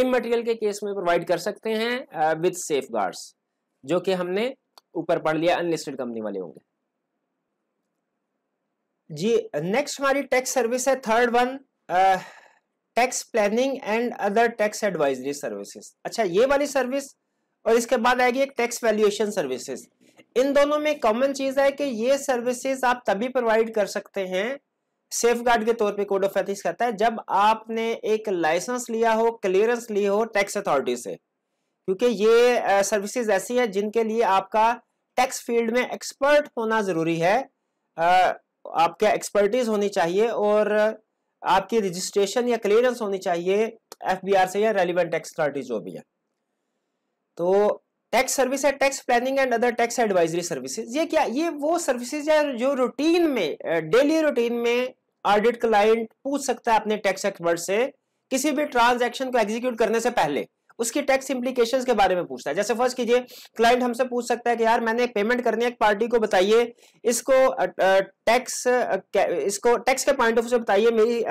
इन मटेरियल के केस में प्रोवाइड कर सकते हैं विद सेफ गार्ड्स जो कि हमने ऊपर पढ़ लिया अनलिस्टेड कंपनी वाले होंगे जी नेक्स्ट हमारी टैक्स सर्विस है third one tax planning and other tax advisory services अच्छा ये वाली सर्विस और इसके बाद आएगी एक टैक्स वैल्यूएशन सर्विसेज इन दोनों में कॉमन चीज है कि ये सर्विसेज आप तभी प्रोवाइड कर सकते हैं सेफ गार्ड के तौर पे कोड ऑफ एथिक्स कहता है जब आपने एक लाइसेंस लिया हो क्लियरेंस ली हो टैक्स अथॉरिटी से क्योंकि ये सर्विसेज ऐसी हैं जिनके लिए आपका टैक्स फील्ड में एक्सपर्ट होना जरूरी है आपके आपका एक्सपर्टीज होनी चाहिए और आपकी रजिस्ट्रेशन या क्लियरेंस होनी चाहिए एफबीआर से या रेलिवेंट टैक्स अथॉरिटी जो भी है तो टैक्स सर्विस है tax planning and other tax advisory services ये क्या ये वो सर्विसेज है जो रूटीन में डेली रूटीन में ऑडिट क्लाइंट पूछ सकता है अपने टैक्स एक्सपर्ट से किसी भी ट्रांजैक्शन को एग्जीक्यूट करने से पहले उसकी टैक्स इंप्लीकेशन के बारे में पूछता है जैसे फर्स्ट कीजिए क्लाइंट हमसे पूछ सकता है कि यार मैंने एक पेमेंट करनी है एक पार्टी को बताइए इसको टैक्स इसको टैक्स के पॉइंट ऑफ व्यू से बताइए मेरी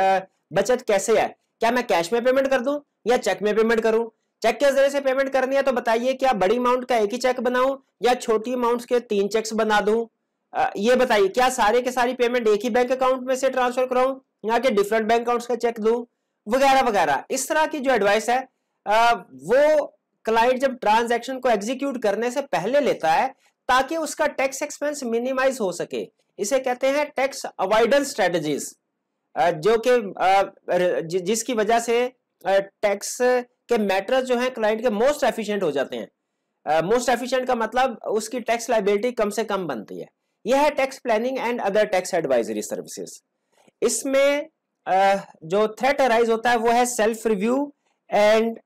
बचत कैसे है क्या मैं कैश में पेमेंट कर दूं या चेक में पेमेंट करूं चेक के जरिए से पेमेंट करनी है तो बताइए क्या बड़ी अमाउंट का एक ही चेक बनाऊं या छोटी अमाउंट के तीन चेक्स बना दूं ये बताइए क्या सारे के सारी पेमेंट एक ही बैंक अकाउंट में से ट्रांसफर कराऊं या के डिफरेंट बैंक अकाउंट्स का चेक दूं वगैरह वगैरह इस तरह की जो एडवाइस है वो क्लाइंट जब ट्रांजैक्शन को एग्जीक्यूट करने से पहले लेता है ताकि उसका टैक्स एक्सपेंस मिनिमाइज हो सके इसे कहते हैं टैक्स अवॉइडेंस स्ट्रेटजीज जो कि जिसकी वजह से टैक्स के मैटर जो है क्लाइंट के मोस्ट एफिशिएंट हो जाते हैं मोस्ट एफिशिएंट का मतलब उसकी टैक्स लाइबिलिटी कम से कम बनती है यह है tax planning and other tax advisory services इसमें जो थ्रेट अराइज होता है वो है self review and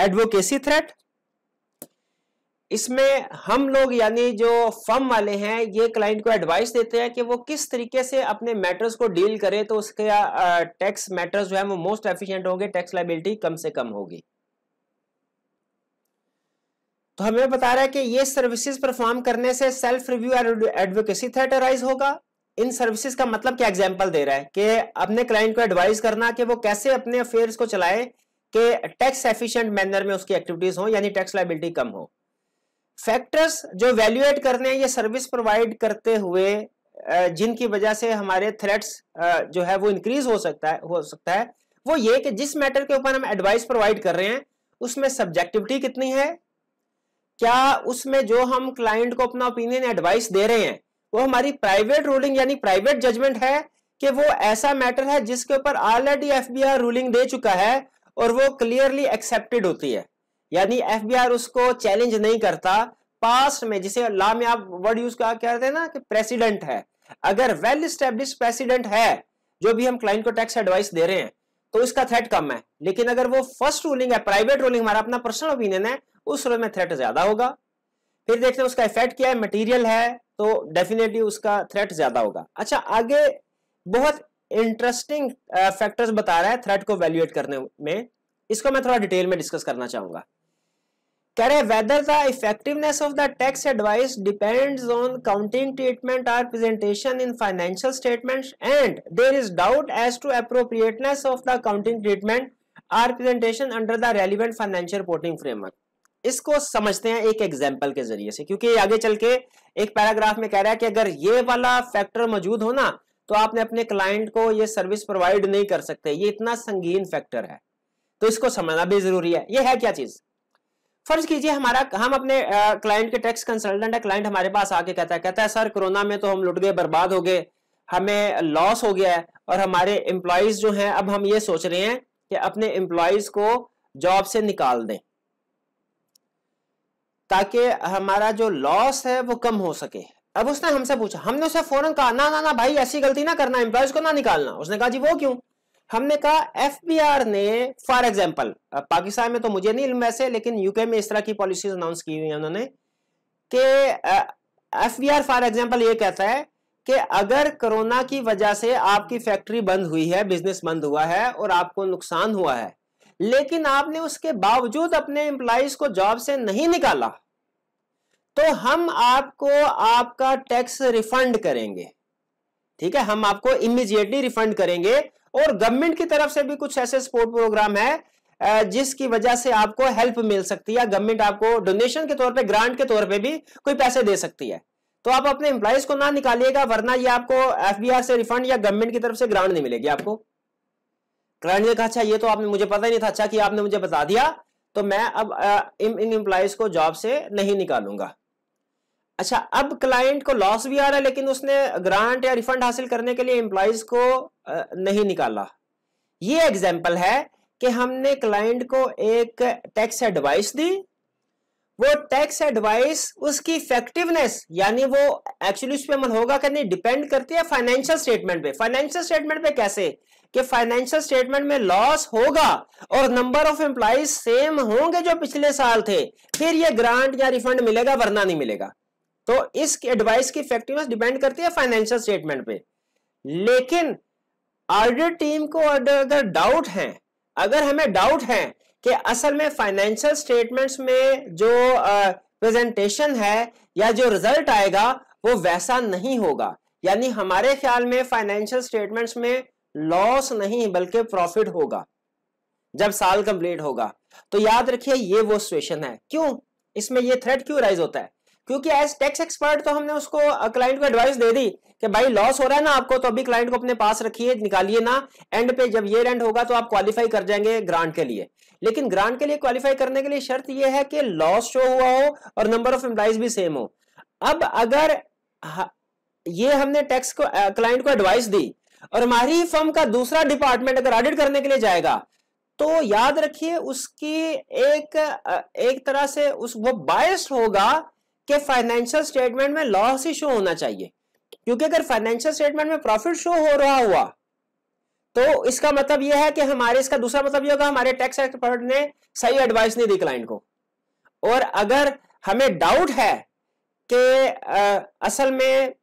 advocacy threat इसमें हम लोग यानी जो फर्म वाले हैं ये क्लाइंट को एडवाइस देते हैं कि वो किस तरीके से अपने मैटर्स को डील करें तो उसके टैक्स मैटर्स जो है वो मोस्ट एफिशिएंट होंगे टैक्स लाइबिलिटी कम से कम होगी तो हमें बता रहा है कि ये सर्विसेज परफॉर्म करने से self review advocacy threat arise होगा इन सर्विसेज का मतलब क्या एग्जाम्पल दे रहा है कि अपने क्लाइंट को एडवाइस करना कि वो कैसे अपने अफेयर्स को चलाएं कि टैक्स एफिशिएंट मैनर में उसकी एक्टिविटीज हो यानी टैक्स लाइबिलिटी कम हो फैक्टर्स जो वैल्यूएट करने हैं ये सर्विस प्रोवाइड करते हुए जिनकी वजह से हमारे थ्रेट्स जो है वो इंक्रीज हो सकता है हो सकता है वो ये कि जिस मैटर के ऊपर हम एडवाइस प्रोवाइड कर रहे हैं उसमें सब्जेक्टिविटी कितनी है क्या उसमें जो हम क्लाइंट को अपना ओपिनियन एडवाइस दे रहे हैं वो हमारी प्राइवेट रूलिंग यानी प्राइवेट जजमेंट है कि वो ऐसा मैटर है जिसके ऊपर ऑलरेडी एफ रूलिंग दे चुका है और वो क्लियरली एक्सेप्टेड होती है यानी एफबीआर उसको चैलेंज नहीं करता पास्ट में जिसे ला में आप वर्ड यूज क्या करते हैं ना कि प्रेसिडेंट है अगर वेल स्टेब्लिश प्रेसिडेंट है जो भी हम क्लाइंट को टैक्स एडवाइस दे रहे हैं तो इसका थ्रेट कम है लेकिन अगर वो फर्स्ट रूलिंग है प्राइवेट रूलिंग हमारा अपना पर्सनल ओपिनियन है उस रूल में थ्रेट ज्यादा होगा फिर देखते हैं उसका इफेक्ट क्या है मटेरियल है तो डेफिनेटली उसका थ्रेट ज्यादा होगा अच्छा आगे बहुत इंटरेस्टिंग फैक्टर्स uh, बता रहा है थ्रेट को वैल्यूएट करने में इसको मैं थोड़ा डिटेल में डिस्कस करना चाहूंगा कह रहे whether the effectiveness of the tax advice depends on counting treatment or presentation in financial statements and there is doubt as to appropriateness of the counting treatment or presentation under the relevant financial reporting framework इसको समझते हैं एक example के जरिए से क्योंकि आगे चल के एक पैराग्राफ में कह रहा है कि अगर ये वाला फैक्टर मौजूद हो ना तो आपने अपने क्लाइंट को ये सर्विस प्रोवाइड नहीं कर सकते ये इतना संगीन फैक्टर है तो इसको समझना भी जरूरी है ये है क्या चीज फर्ज कीजिए हमारा हम अपने क्लाइंट के टैक्स कंसल्टेंट है क्लाइंट हमारे पास आके कहता है कहता है सर कोरोना में तो हम लुट गए बर्बाद हो गए हमें लॉस हो गया है और हमारे एम्प्लॉयज जो हैं अब हम ये सोच रहे हैं कि अपने एम्प्लॉयज को जॉब से निकाल दें ताकि हमारा जो लॉस है वो कम हो सके अब उसने हमसे पूछा हमने उसे फौरन कहा ना ना ना भाई ऐसी गलती ना करना एम्प्लॉयज को ना निकालना उसने कहा जी वो क्यों हमने कहा एफ ने फॉर एग्जाम्पल पाकिस्तान में तो मुझे नहीं इल्म वैसे लेकिन यूके में इस तरह की पॉलिसीज अनाउंस की हुई है उन्होंने कि F B R for example ये कहता है कि अगर कोरोना की वजह से आपकी फैक्ट्री बंद हुई है बिजनेस बंद हुआ है और आपको नुकसान हुआ है लेकिन आपने उसके बावजूद अपने एम्प्लॉयज को जॉब से नहीं निकाला तो हम आपको आपका टैक्स रिफंड करेंगे ठीक है हम आपको इमीजिएटली रिफंड करेंगे और गवर्नमेंट की तरफ से भी कुछ ऐसे सपोर्ट प्रोग्राम है जिसकी वजह से आपको हेल्प मिल सकती है गवर्नमेंट आपको डोनेशन के तौर पे ग्रांट के तौर पे भी कोई पैसे दे सकती है तो आप अपने एम्प्लॉयज को ना निकालिएगा वरना ये आपको एफबीआर से रिफंड या गवर्नमेंट की तरफ से ग्रांट नहीं मिलेगी आपको क्लाइंट ने कहा अच्छा ये तो आपने मुझे पता ही नहीं था अच्छा कि आपने मुझे बता दिया तो मैं अब इन एम्प्लॉयज को जॉब से नहीं निकालूंगा अच्छा अब क्लाइंट को लॉस भी आ रहा है लेकिन उसने ग्रांट या रिफंड हासिल करने के लिए एम्प्लॉयज को नहीं निकाला ये एग्जाम्पल है कि हमने क्लाइंट को एक टैक्स एडवाइस दी वो टैक्स एडवाइस उसकी इफेक्टिवनेस यानी वो एक्चुअली उस पर अमल होगा कि नहीं डिपेंड करती है फाइनेंशियल स्टेटमेंट पे फाइनेंशियल स्टेटमेंट पे कैसे कि फाइनेंशियल स्टेटमेंट में लॉस होगा और नंबर ऑफ एम्प्लॉज सेम होंगे जो पिछले साल थे फिर ये ग्रांट या रिफंड मिलेगा वरना नहीं मिलेगा तो इस एडवाइस की इफेक्टिवनेस डिपेंड करती है फाइनेंशियल स्टेटमेंट पे लेकिन ऑडिट टीम को अगर डाउट है अगर हमें डाउट है कि असल में फाइनेंशियल स्टेटमेंट्स में जो प्रेजेंटेशन है या जो रिजल्ट आएगा वो वैसा नहीं होगा यानी हमारे ख्याल में फाइनेंशियल स्टेटमेंट्स में लॉस नहीं बल्कि प्रॉफिट होगा जब साल कंप्लीट होगा तो याद रखिए ये वो सिचुएशन है क्यों इसमें ये थ्रेट क्यों राइज होता है क्योंकि एज टैक्स एक्सपर्ट तो हमने उसको क्लाइंट को एडवाइस दे दी कि भाई लॉस हो रहा है ना आपको तो अभी क्लाइंट को अपने पास रखिए निकालिए ना एंड पे जब ये रेंट होगा तो आप क्वालिफाई कर जाएंगे ग्रांट के लिए लेकिन ग्रांट के लिए क्वालिफाई करने के लिए शर्त यह है कि लॉस शो हुआ हो और नंबर ऑफ एम्प्लाइज भी सेम हो अब अगर ये हमने टैक्स को क्लाइंट को एडवाइस दी और हमारी फर्म का दूसरा डिपार्टमेंट अगर ऑडिट करने के लिए जाएगा तो याद रखिए उसकी एक एक तरह से उस वो बायस होगा कि फाइनेंशियल स्टेटमेंट में लॉस ही शो होना चाहिए क्योंकि अगर फाइनेंशियल स्टेटमेंट में प्रॉफिट शो हो रहा हुआ तो इसका मतलब यह है कि हमारे इसका दूसरा मतलब यह होगा हमारे टैक्स एक्सपर्ट ने सही एडवाइस नहीं दी क्लाइंट को और अगर हमें डाउट है कि असल में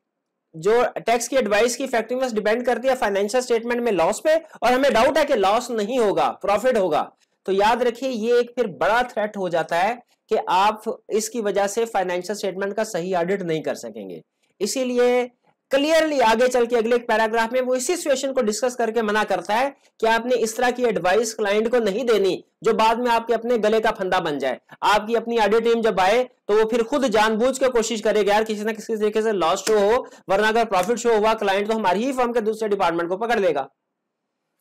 जो टैक्स की एडवाइस की इफेक्टिवनेस डिपेंड करती है फाइनेंशियल स्टेटमेंट में लॉस पे और हमें डाउट है कि लॉस नहीं होगा प्रॉफिट होगा तो याद रखिए ये एक फिर बड़ा थ्रेट हो जाता है कि आप इसकी वजह से फाइनेंशियल स्टेटमेंट का सही ऑडिट नहीं कर सकेंगे इसीलिए क्लियरली आगे चल के अगले पैराग्राफ में वो इसी सिचुएशन को डिस्कस करके मना करता है कि आपने इस तरह की एडवाइस क्लाइंट को नहीं देनी जो बाद में आपके अपने गले का फंदा बन जाए आपकी अपनी ऑडिट टीम जब आए तो वो फिर खुद जानबूझ के कोशिश करेगा यार किसी ना किसी तरीके से लॉस शो हो वरना अगर प्रॉफिट शो हुआ क्लाइंट तो हमारी ही फॉर्म के दूसरे डिपार्टमेंट को पकड़ लेगा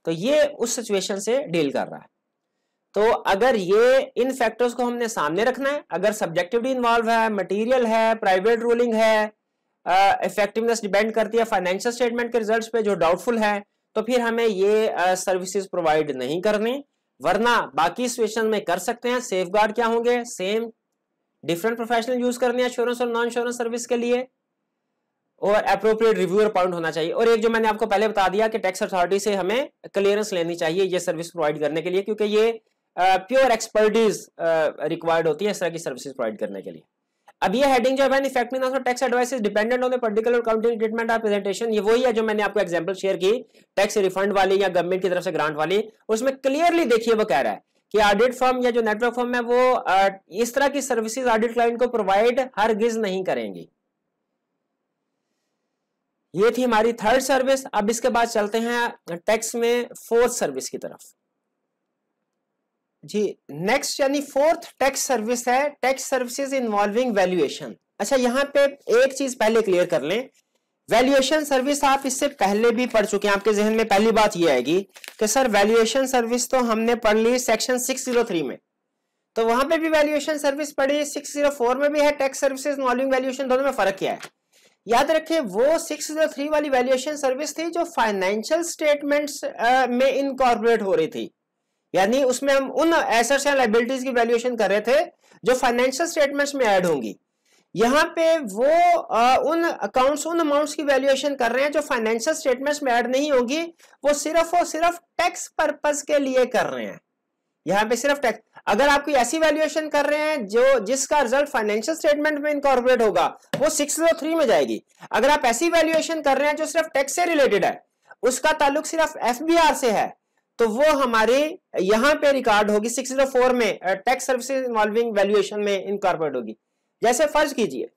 तो ये उस सिचुएशन से डील कर रहा है तो अगर ये इन फैक्टर्स को हमने सामने रखना है अगर सब्जेक्टिविटी इन्वॉल्व है मटेरियल है प्राइवेट रूलिंग है इफेक्टिवनेस डिपेंड करती है फाइनेंशियल स्टेटमेंट के रिजल्ट्स पे जो डाउटफुल है तो फिर हमें ये सर्विसेज uh, प्रोवाइड नहीं करनी वरना बाकी सिचुएशन में कर सकते हैं सेफ गार्ड क्या होंगे सेम डिफरेंट प्रोफेशनल यूज करने इंश्योरेंस और नॉन इंश्योरेंस सर्विस के लिए और अप्रोप्रिएट रिव्यूअर पॉइंट होना चाहिए और एक जो मैंने आपको पहले बता दिया कि टैक्स अथॉरिटी से हमें क्लियरेंस लेनी चाहिए ये सर्विस प्रोवाइड करने के लिए क्योंकि ये प्योर एक्सपर्टीज रिक्वायर्ड होती है इस तरह की सर्विसेज प्रोवाइड करने के लिए अब ये हेडिंग जो है effect mean tax advice is dependent on particular counting treatment of presentation ये वही है जो मैंने आपको एग्जांपल शेयर की टैक्स रिफंड वाली या गवर्नमेंट की तरफ से ग्रांट वाली उसमें क्लियरली देखिए वो कह रहा है कि ऑडिट फर्म या जो नेटवर्क फर्म है वो uh, इस तरह की सर्विसेज ऑडिट क्लाइंट को प्रोवाइड हर गिज नहीं करेंगी ये थी हमारी थर्ड सर्विस अब इसके बाद चलते हैं टैक्स में फोर्थ सर्विस की तरफ जी नेक्स्ट यानी फोर्थ टैक्स सर्विस है टैक्स सर्विसेज इन्वॉल्विंग वैल्यूएशन अच्छा यहाँ पे एक चीज पहले क्लियर कर लें वैल्यूएशन सर्विस आप इससे पहले भी पढ़ चुके हैं आपके जहन में पहली बात यह आएगी कि सर वैल्यूएशन सर्विस तो हमने पढ़ ली सेक्शन 603 में तो वहां पे भी वैल्यूएशन सर्विस पढ़ी 604 में भी है टैक्स सर्विसेज इन्वॉल्विंग वैल्यूएशन दोनों में फर्क क्या है याद रखे वो सिक्स वाली वैल्यूएशन सर्विस थी जो फाइनेंशियल स्टेटमेंट में इनकॉर्पोरेट हो रही थी यानी उसमें हम उन एसेट्स या लाइबिलिटीज की वैल्यूएशन कर रहे थे जो फाइनेंशियल स्टेटमेंट्स में ऐड होंगी यहाँ पे वो आ, उन अकाउंट्स उन अमाउंट्स की वैल्यूएशन कर रहे हैं जो फाइनेंशियल स्टेटमेंट्स में ऐड नहीं होगी वो सिर्फ और सिर्फ टैक्स पर्पज के लिए कर रहे हैं यहाँ पे सिर्फ टैक्स अगर आप कोई ऐसी वैल्यूएशन कर रहे हैं जो जिसका रिजल्ट फाइनेंशियल स्टेटमेंट में इनकॉर्पोरेट होगा वो सिक्स जीरो थ्री में जाएगी अगर आप ऐसी वैल्यूएशन कर रहे हैं जो सिर्फ टैक्स से रिलेटेड है उसका ताल्लुक सिर्फ एफ से है तो वो हमारे यहाँ पे रिकॉर्ड होगी सिक्स फोर oh में टैक्स सर्विसेज इन्वॉल्विंग वैल्यूएशन में इनकॉर्पोरेट होगी जैसे फर्ज कीजिए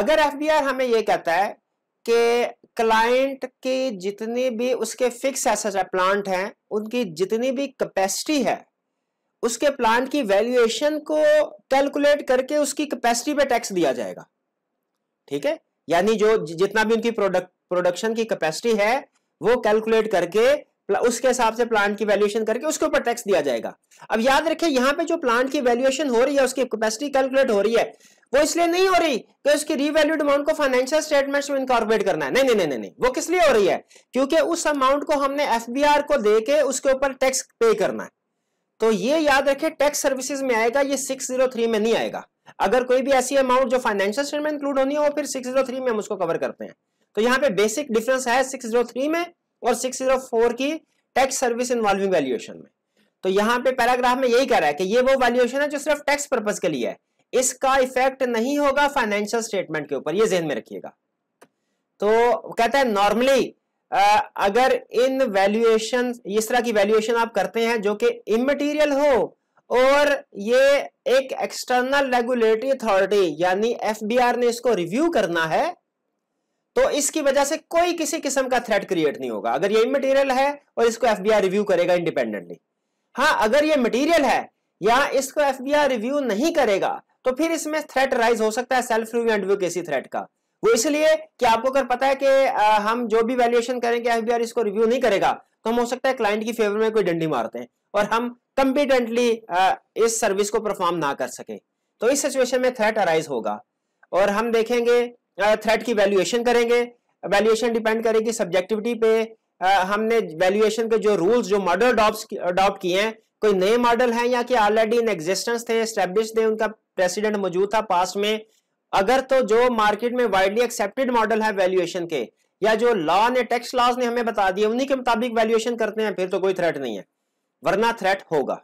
अगर एफबीआर हमें ये कहता है कि क्लाइंट के जितने भी उसके फिक्स एसेट है प्लांट हैं उनकी जितनी भी कैपेसिटी है उसके प्लांट की वैल्यूएशन को कैलकुलेट करके उसकी कैपेसिटी पे टैक्स दिया जाएगा ठीक है यानी जो जितना भी उनकी प्रोडक्ट प्रोडक्शन की कैपेसिटी है वो कैलकुलेट करके उसके हिसाब से प्लांट की वैल्यूएशन करके उसके ऊपर टैक्स दिया जाएगा अब याद रखें यहाँ पे जो प्लांट की वैल्यूएशन हो रही है उसकी कैपेसिटी कैलकुलेट हो रही है वो इसलिए नहीं हो रही कि उसकी रीवैल्यूड अमाउंट को फाइनेंशियल स्टेटमेंट्स में इनकॉर्पोरेट करना है नहीं नहीं नहीं नहीं, वो किस लिए हो रही है क्योंकि उस अमाउंट को हमने एफबीआर को दे के उसके ऊपर टैक्स पे करना है तो ये याद रखे टैक्स सर्विसेज में आएगा ये 603 में नहीं आएगा अगर कोई भी ऐसी अमाउंट जो फाइनेंशियल स्टेटमेंट इंक्लूड होनी है वो फिर 603 में हम उसको कवर करते हैं तो यहाँ पे बेसिक डिफरेंस है 603 में और 604 की टैक्स सर्विस इन्वॉल्विंग वैल्यूएशन में तो यहाँ पे पैराग्राफ में यही कह रहा है कि ये वो वैल्यूएशन है जो सिर्फ टैक्स पर्पज के लिए है इसका इफेक्ट नहीं होगा फाइनेंशियल स्टेटमेंट के ऊपर ये जहन में रखिएगा तो कहता है नॉर्मली अगर इन वैल्यूएशन इस तरह की वैल्यूएशन आप करते हैं जो कि इमटीरियल हो और ये एक एक्सटर्नल रेगुलेटरी अथॉरिटी यानी एफबीआर ने इसको रिव्यू करना है तो इसकी वजह से कोई किसी किस्म का थ्रेट क्रिएट नहीं होगा अगर ये मटेरियल है और इसको एफबीआई रिव्यू करेगा इंडिपेंडेंटली हाँ अगर ये मटेरियल है या इसको एफबीआई रिव्यू नहीं करेगा तो फिर इसमें थ्रेट राइज हो सकता है सेल्फ रिव्यू एंड किसी थ्रेट का वो इसलिए कि आपको अगर पता है कि आ, हम जो भी वैल्यूएशन करेंगे एफ इसको रिव्यू नहीं करेगा तो हम हो सकता है क्लाइंट की फेवर में कोई डंडी मारते हैं और हम कंपिटेंटली इस सर्विस को परफॉर्म ना कर सके तो इस सिचुएशन में थ्रेट अराइज होगा और हम देखेंगे थ्रेट की वैल्यूएशन करेंगे वैल्यूएशन डिपेंड करेगी सब्जेक्टिविटी पे हमने वैल्यूएशन के जो रूल्स जो मॉडल अडॉप्ट किए हैं कोई नए मॉडल हैं या कि ऑलरेडी इन एग्जिस्टेंस थे स्टेब्लिश थे उनका प्रेसिडेंट मौजूद था पास्ट में अगर तो जो मार्केट में वाइडली एक्सेप्टेड मॉडल है वैल्यूएशन के या जो लॉ ने टैक्स लॉज ने हमें बता दिया उन्हीं के मुताबिक वैल्यूएशन करते हैं फिर तो कोई थ्रेट नहीं है वरना थ्रेट होगा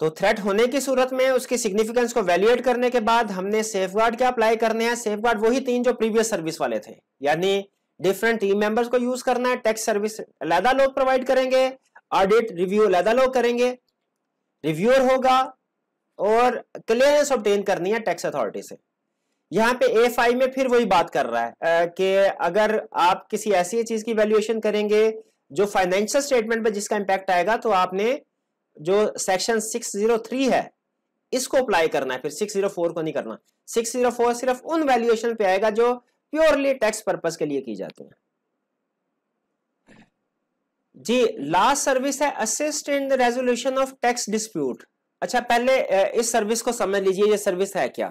तो थ्रेट होने की सूरत में उसकी सिग्निफिकेंस को वैल्यूएट करने के बाद हमने सेफ गार्ड क्या अप्लाई करने हैं सेफ गार्ड वही तीन जो प्रीवियस सर्विस वाले थे यानी डिफरेंट टीम मेंबर्स को यूज करना है टैक्स सर्विस अलहदा लोग प्रोवाइड करेंगे ऑडिट रिव्यू अलहदा लोग करेंगे रिव्यूअर होगा और क्लियरेंस ऑब्टेन करनी है टैक्स अथॉरिटी से यहाँ पे ए फाइव में फिर वही बात कर रहा है कि अगर आप किसी ऐसी चीज की वैल्यूएशन करेंगे जो फाइनेंशियल स्टेटमेंट पर जिसका इंपैक्ट आएगा तो आपने जो सेक्शन 603 है इसको अप्लाई करना है फिर 604 को नहीं करना 604 सिर्फ उन वैल्यूएशन पे आएगा जो प्योरली टैक्स पर्पज के लिए की जाती है जी लास्ट सर्विस है assist in the resolution of tax dispute अच्छा पहले इस सर्विस को समझ लीजिए ये सर्विस है क्या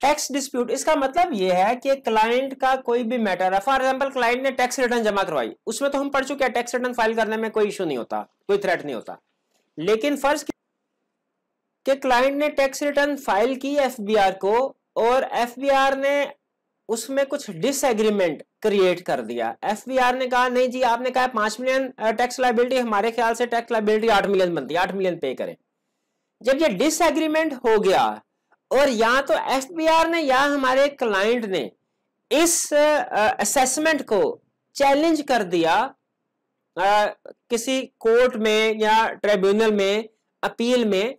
टैक्स डिस्प्यूट इसका मतलब ये है कि क्लाइंट का कोई भी मैटर है फॉर एग्जांपल क्लाइंट ने टैक्स रिटर्न जमा करवाई उसमें तो हम पढ़ चुके हैं टैक्स रिटर्न फाइल करने में कोई इशू नहीं होता कोई थ्रेट नहीं होता लेकिन फर्ज के क्लाइंट ने टैक्स रिटर्न फाइल की एफबीआर को और एफबीआर ने उसमें कुछ डिसएग्रीमेंट क्रिएट कर दिया एफबीआर ने कहा नहीं जी आपने कहा पांच मिलियन टैक्स लाइबिलिटी हमारे ख्याल से टैक्स लाइबिलिटी आठ मिलियन बनती है आठ मिलियन पे करें जब ये डिसएग्रीमेंट हो गया और या तो एफबीआर ने या हमारे क्लाइंट ने इस असेसमेंट को चैलेंज कर दिया आ, किसी कोर्ट में या ट्रिब्यूनल में अपील में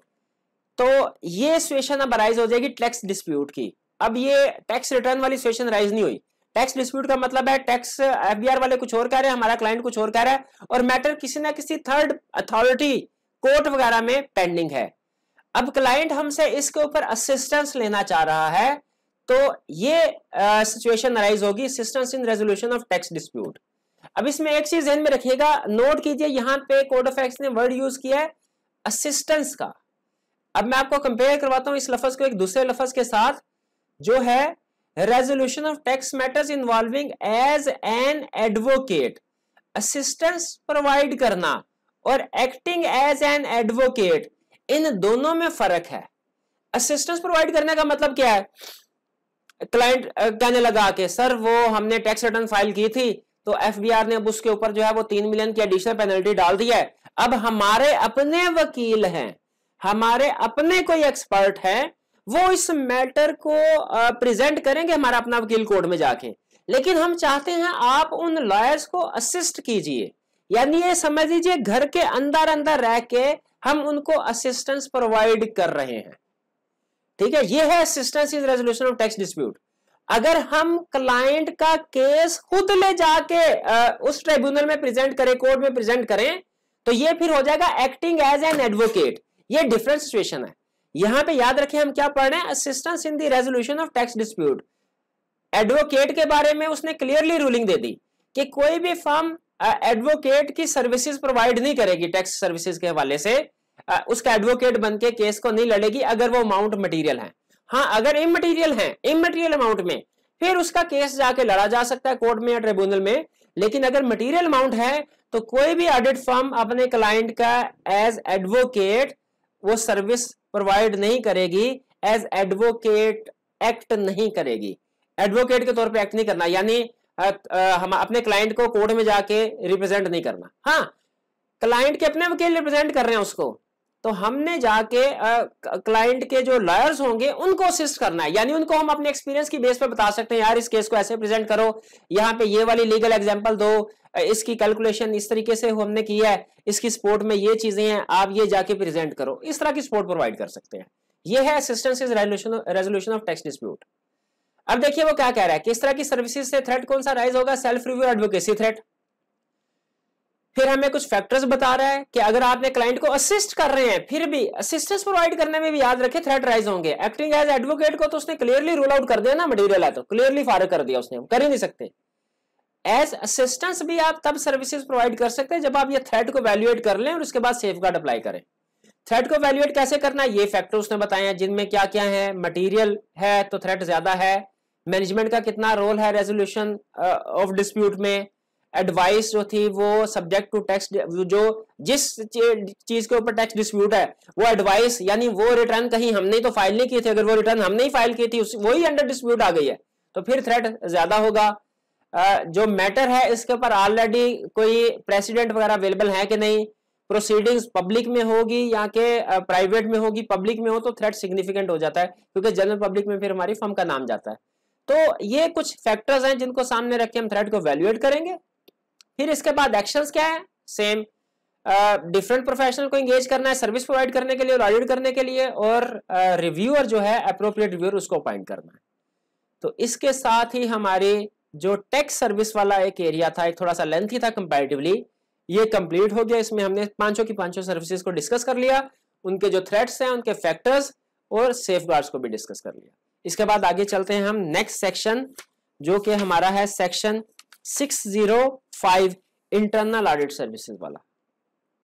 तो ये सिचुएशन अब राइज हो जाएगी टैक्स डिस्प्यूट की अब ये टैक्स रिटर्न वाली सिचुएशन राइज नहीं हुई टैक्स डिस्प्यूट का मतलब है टैक्स एफबीआर वाले कुछ और कह रहे हैं हमारा क्लाइंट कुछ और कह रहा है और मैटर किसी ना किसी थर्ड अथॉरिटी कोर्ट वगैरह में पेंडिंग है अब क्लाइंट हमसे इसके ऊपर असिस्टेंस लेना चाह रहा है तो ये सिचुएशन अराइज होगी assistance in resolution of tax dispute अब इसमें एक चीज ध्यान में रखिएगा नोट कीजिए यहाँ पे कोड ऑफ एक्ट ने वर्ड यूज किया है असिस्टेंस का अब मैं आपको कंपेयर करवाता हूँ इस लफज को एक दूसरे लफज के साथ जो है resolution of tax matters involving as an advocate assistance provide करना और एक्टिंग एज एन एडवोकेट इन दोनों में फर्क है असिस्टेंस प्रोवाइड करने का मतलब क्या है क्लाइंट कहने लगा के सर वो हमने टैक्स रिटर्न फाइल की थी तो एफ ने अब उसके ऊपर जो है वो तीन मिलियन की एडिशनल पेनल्टी डाल दी है अब हमारे अपने वकील हैं हमारे अपने कोई एक्सपर्ट है वो इस मैटर को प्रेजेंट करेंगे हमारा अपना वकील कोर्ट में जाके लेकिन हम चाहते हैं आप उन लॉयर्स को असिस्ट कीजिए यानी ये समझ लीजिए घर के अंदर अंदर रह के हम उनको असिस्टेंस प्रोवाइड कर रहे हैं ठीक है ये है assistance in resolution of tax dispute अगर हम क्लाइंट का केस खुद ले जाके उस ट्रिब्यूनल में प्रेजेंट करें कोर्ट में प्रेजेंट करें तो ये फिर हो जाएगा एक्टिंग एज एन एडवोकेट ये डिफरेंट सिचुएशन है यहां पे याद रखें हम क्या पढ़ रहे हैं assistance in the resolution of tax dispute advocate के बारे में उसने क्लियरली रूलिंग दे दी कि कोई भी फर्म एडवोकेट की सर्विसेज प्रोवाइड नहीं करेगी टैक्स सर्विसेज के हवाले से उसका एडवोकेट बन के केस को नहीं लड़ेगी अगर वो अमाउंट मटेरियल है हाँ अगर इमटीरियल है इमटीरियल अमाउंट में फिर उसका केस जाके लड़ा जा सकता है कोर्ट में या ट्रिब्यूनल में लेकिन अगर मटेरियल अमाउंट है तो कोई भी ऑडिट फर्म अपने क्लाइंट का एज एडवोकेट वो सर्विस प्रोवाइड नहीं करेगी एज एडवोकेट एक्ट नहीं करेगी एडवोकेट के तौर पे एक्ट नहीं करना यानी हम अपने क्लाइंट को कोर्ट में जाके रिप्रेजेंट नहीं करना हाँ क्लाइंट के अपने वकील रिप्रेजेंट कर रहे हैं उसको तो हमने जाके क्लाइंट के जो लॉयर्स होंगे उनको असिस्ट करना है यानी उनको हम अपने एक्सपीरियंस की बेस पर बता सकते हैं यार इस केस को ऐसे प्रेजेंट करो यहाँ पे ये वाली लीगल एग्जांपल दो इसकी कैलकुलेशन इस तरीके से हमने की है इसकी सपोर्ट में ये चीजें हैं आप ये जाके प्रेजेंट करो इस तरह की सपोर्ट प्रोवाइड कर सकते हैं ये है assistance is resolution of tax dispute अब देखिए वो क्या कह रहा है किस तरह की सर्विसेज से थ्रेट कौन सा राइज होगा सेल्फ रिव्यू एडवोकेसी थ्रेट फिर हमें कुछ फैक्टर्स बता रहा है कि अगर आपने क्लाइंट को असिस्ट कर रहे हैं फिर भी असिस्टेंस प्रोवाइड करने में भी याद रखें थ्रेट राइज होंगे एक्टिंग एज एडवोकेट को तो उसने क्लियरली रूल आउट कर दिया ना मटेरियल है तो क्लियरली फारग कर दिया उसने कर ही नहीं सकते एज असिस्टेंस भी आप तब सर्विसेज प्रोवाइड कर सकते हैं जब आप ये थ्रेट को वैल्यूएट कर लें और उसके बाद सेफ गार्ड अप्लाई करें थ्रेट को वैल्यूएट कैसे करना है ये फैक्टर उसने बताए हैं जिनमें क्या क्या है मटीरियल है तो थ्रेट ज्यादा है मैनेजमेंट का कितना रोल है रेजोल्यूशन ऑफ डिस्प्यूट में एडवाइस जो थी वो सब्जेक्ट टू टैक्स जो जिस चीज के ऊपर टैक्स डिस्प्यूट है वो एडवाइस यानी वो रिटर्न कहीं हमने तो फाइल नहीं की थी अगर वो रिटर्न हमने ही फाइल की थी वही अंडर डिस्प्यूट आ गई है तो फिर थ्रेट ज्यादा होगा जो मैटर है इसके ऊपर ऑलरेडी कोई प्रेसिडेंट वगैरह अवेलेबल है कि नहीं प्रोसीडिंग्स पब्लिक में होगी या के प्राइवेट में होगी पब्लिक में हो तो थ्रेट सिग्निफिकेंट हो जाता है क्योंकि जनरल पब्लिक में फिर हमारी फर्म का नाम जाता है तो ये कुछ फैक्टर्स हैं जिनको सामने रख के हम थ्रेट को वैल्यूएट करेंगे फिर इसके बाद एक्शंस क्या है सेम डिफरेंट प्रोफेशनल को इंगेज करना है सर्विस प्रोवाइड करने के लिए और ऑडिट करने के लिए और रिव्यूअर uh, जो है अप्रोप्रिएट रिव्यूअर उसको अपॉइंट करना है तो इसके साथ ही हमारी जो टैक्स सर्विस वाला एक एरिया था एक थोड़ा सा लेंथी था कंपेरेटिवली ये कंप्लीट हो गया इसमें हमने पांचों की पांचों सर्विसेज को डिस्कस कर लिया उनके जो थ्रेट्स हैं उनके फैक्टर्स और सेफ को भी डिस्कस कर लिया इसके बाद आगे चलते हैं हम नेक्स्ट सेक्शन जो कि हमारा है section six zero five internal audit services वाला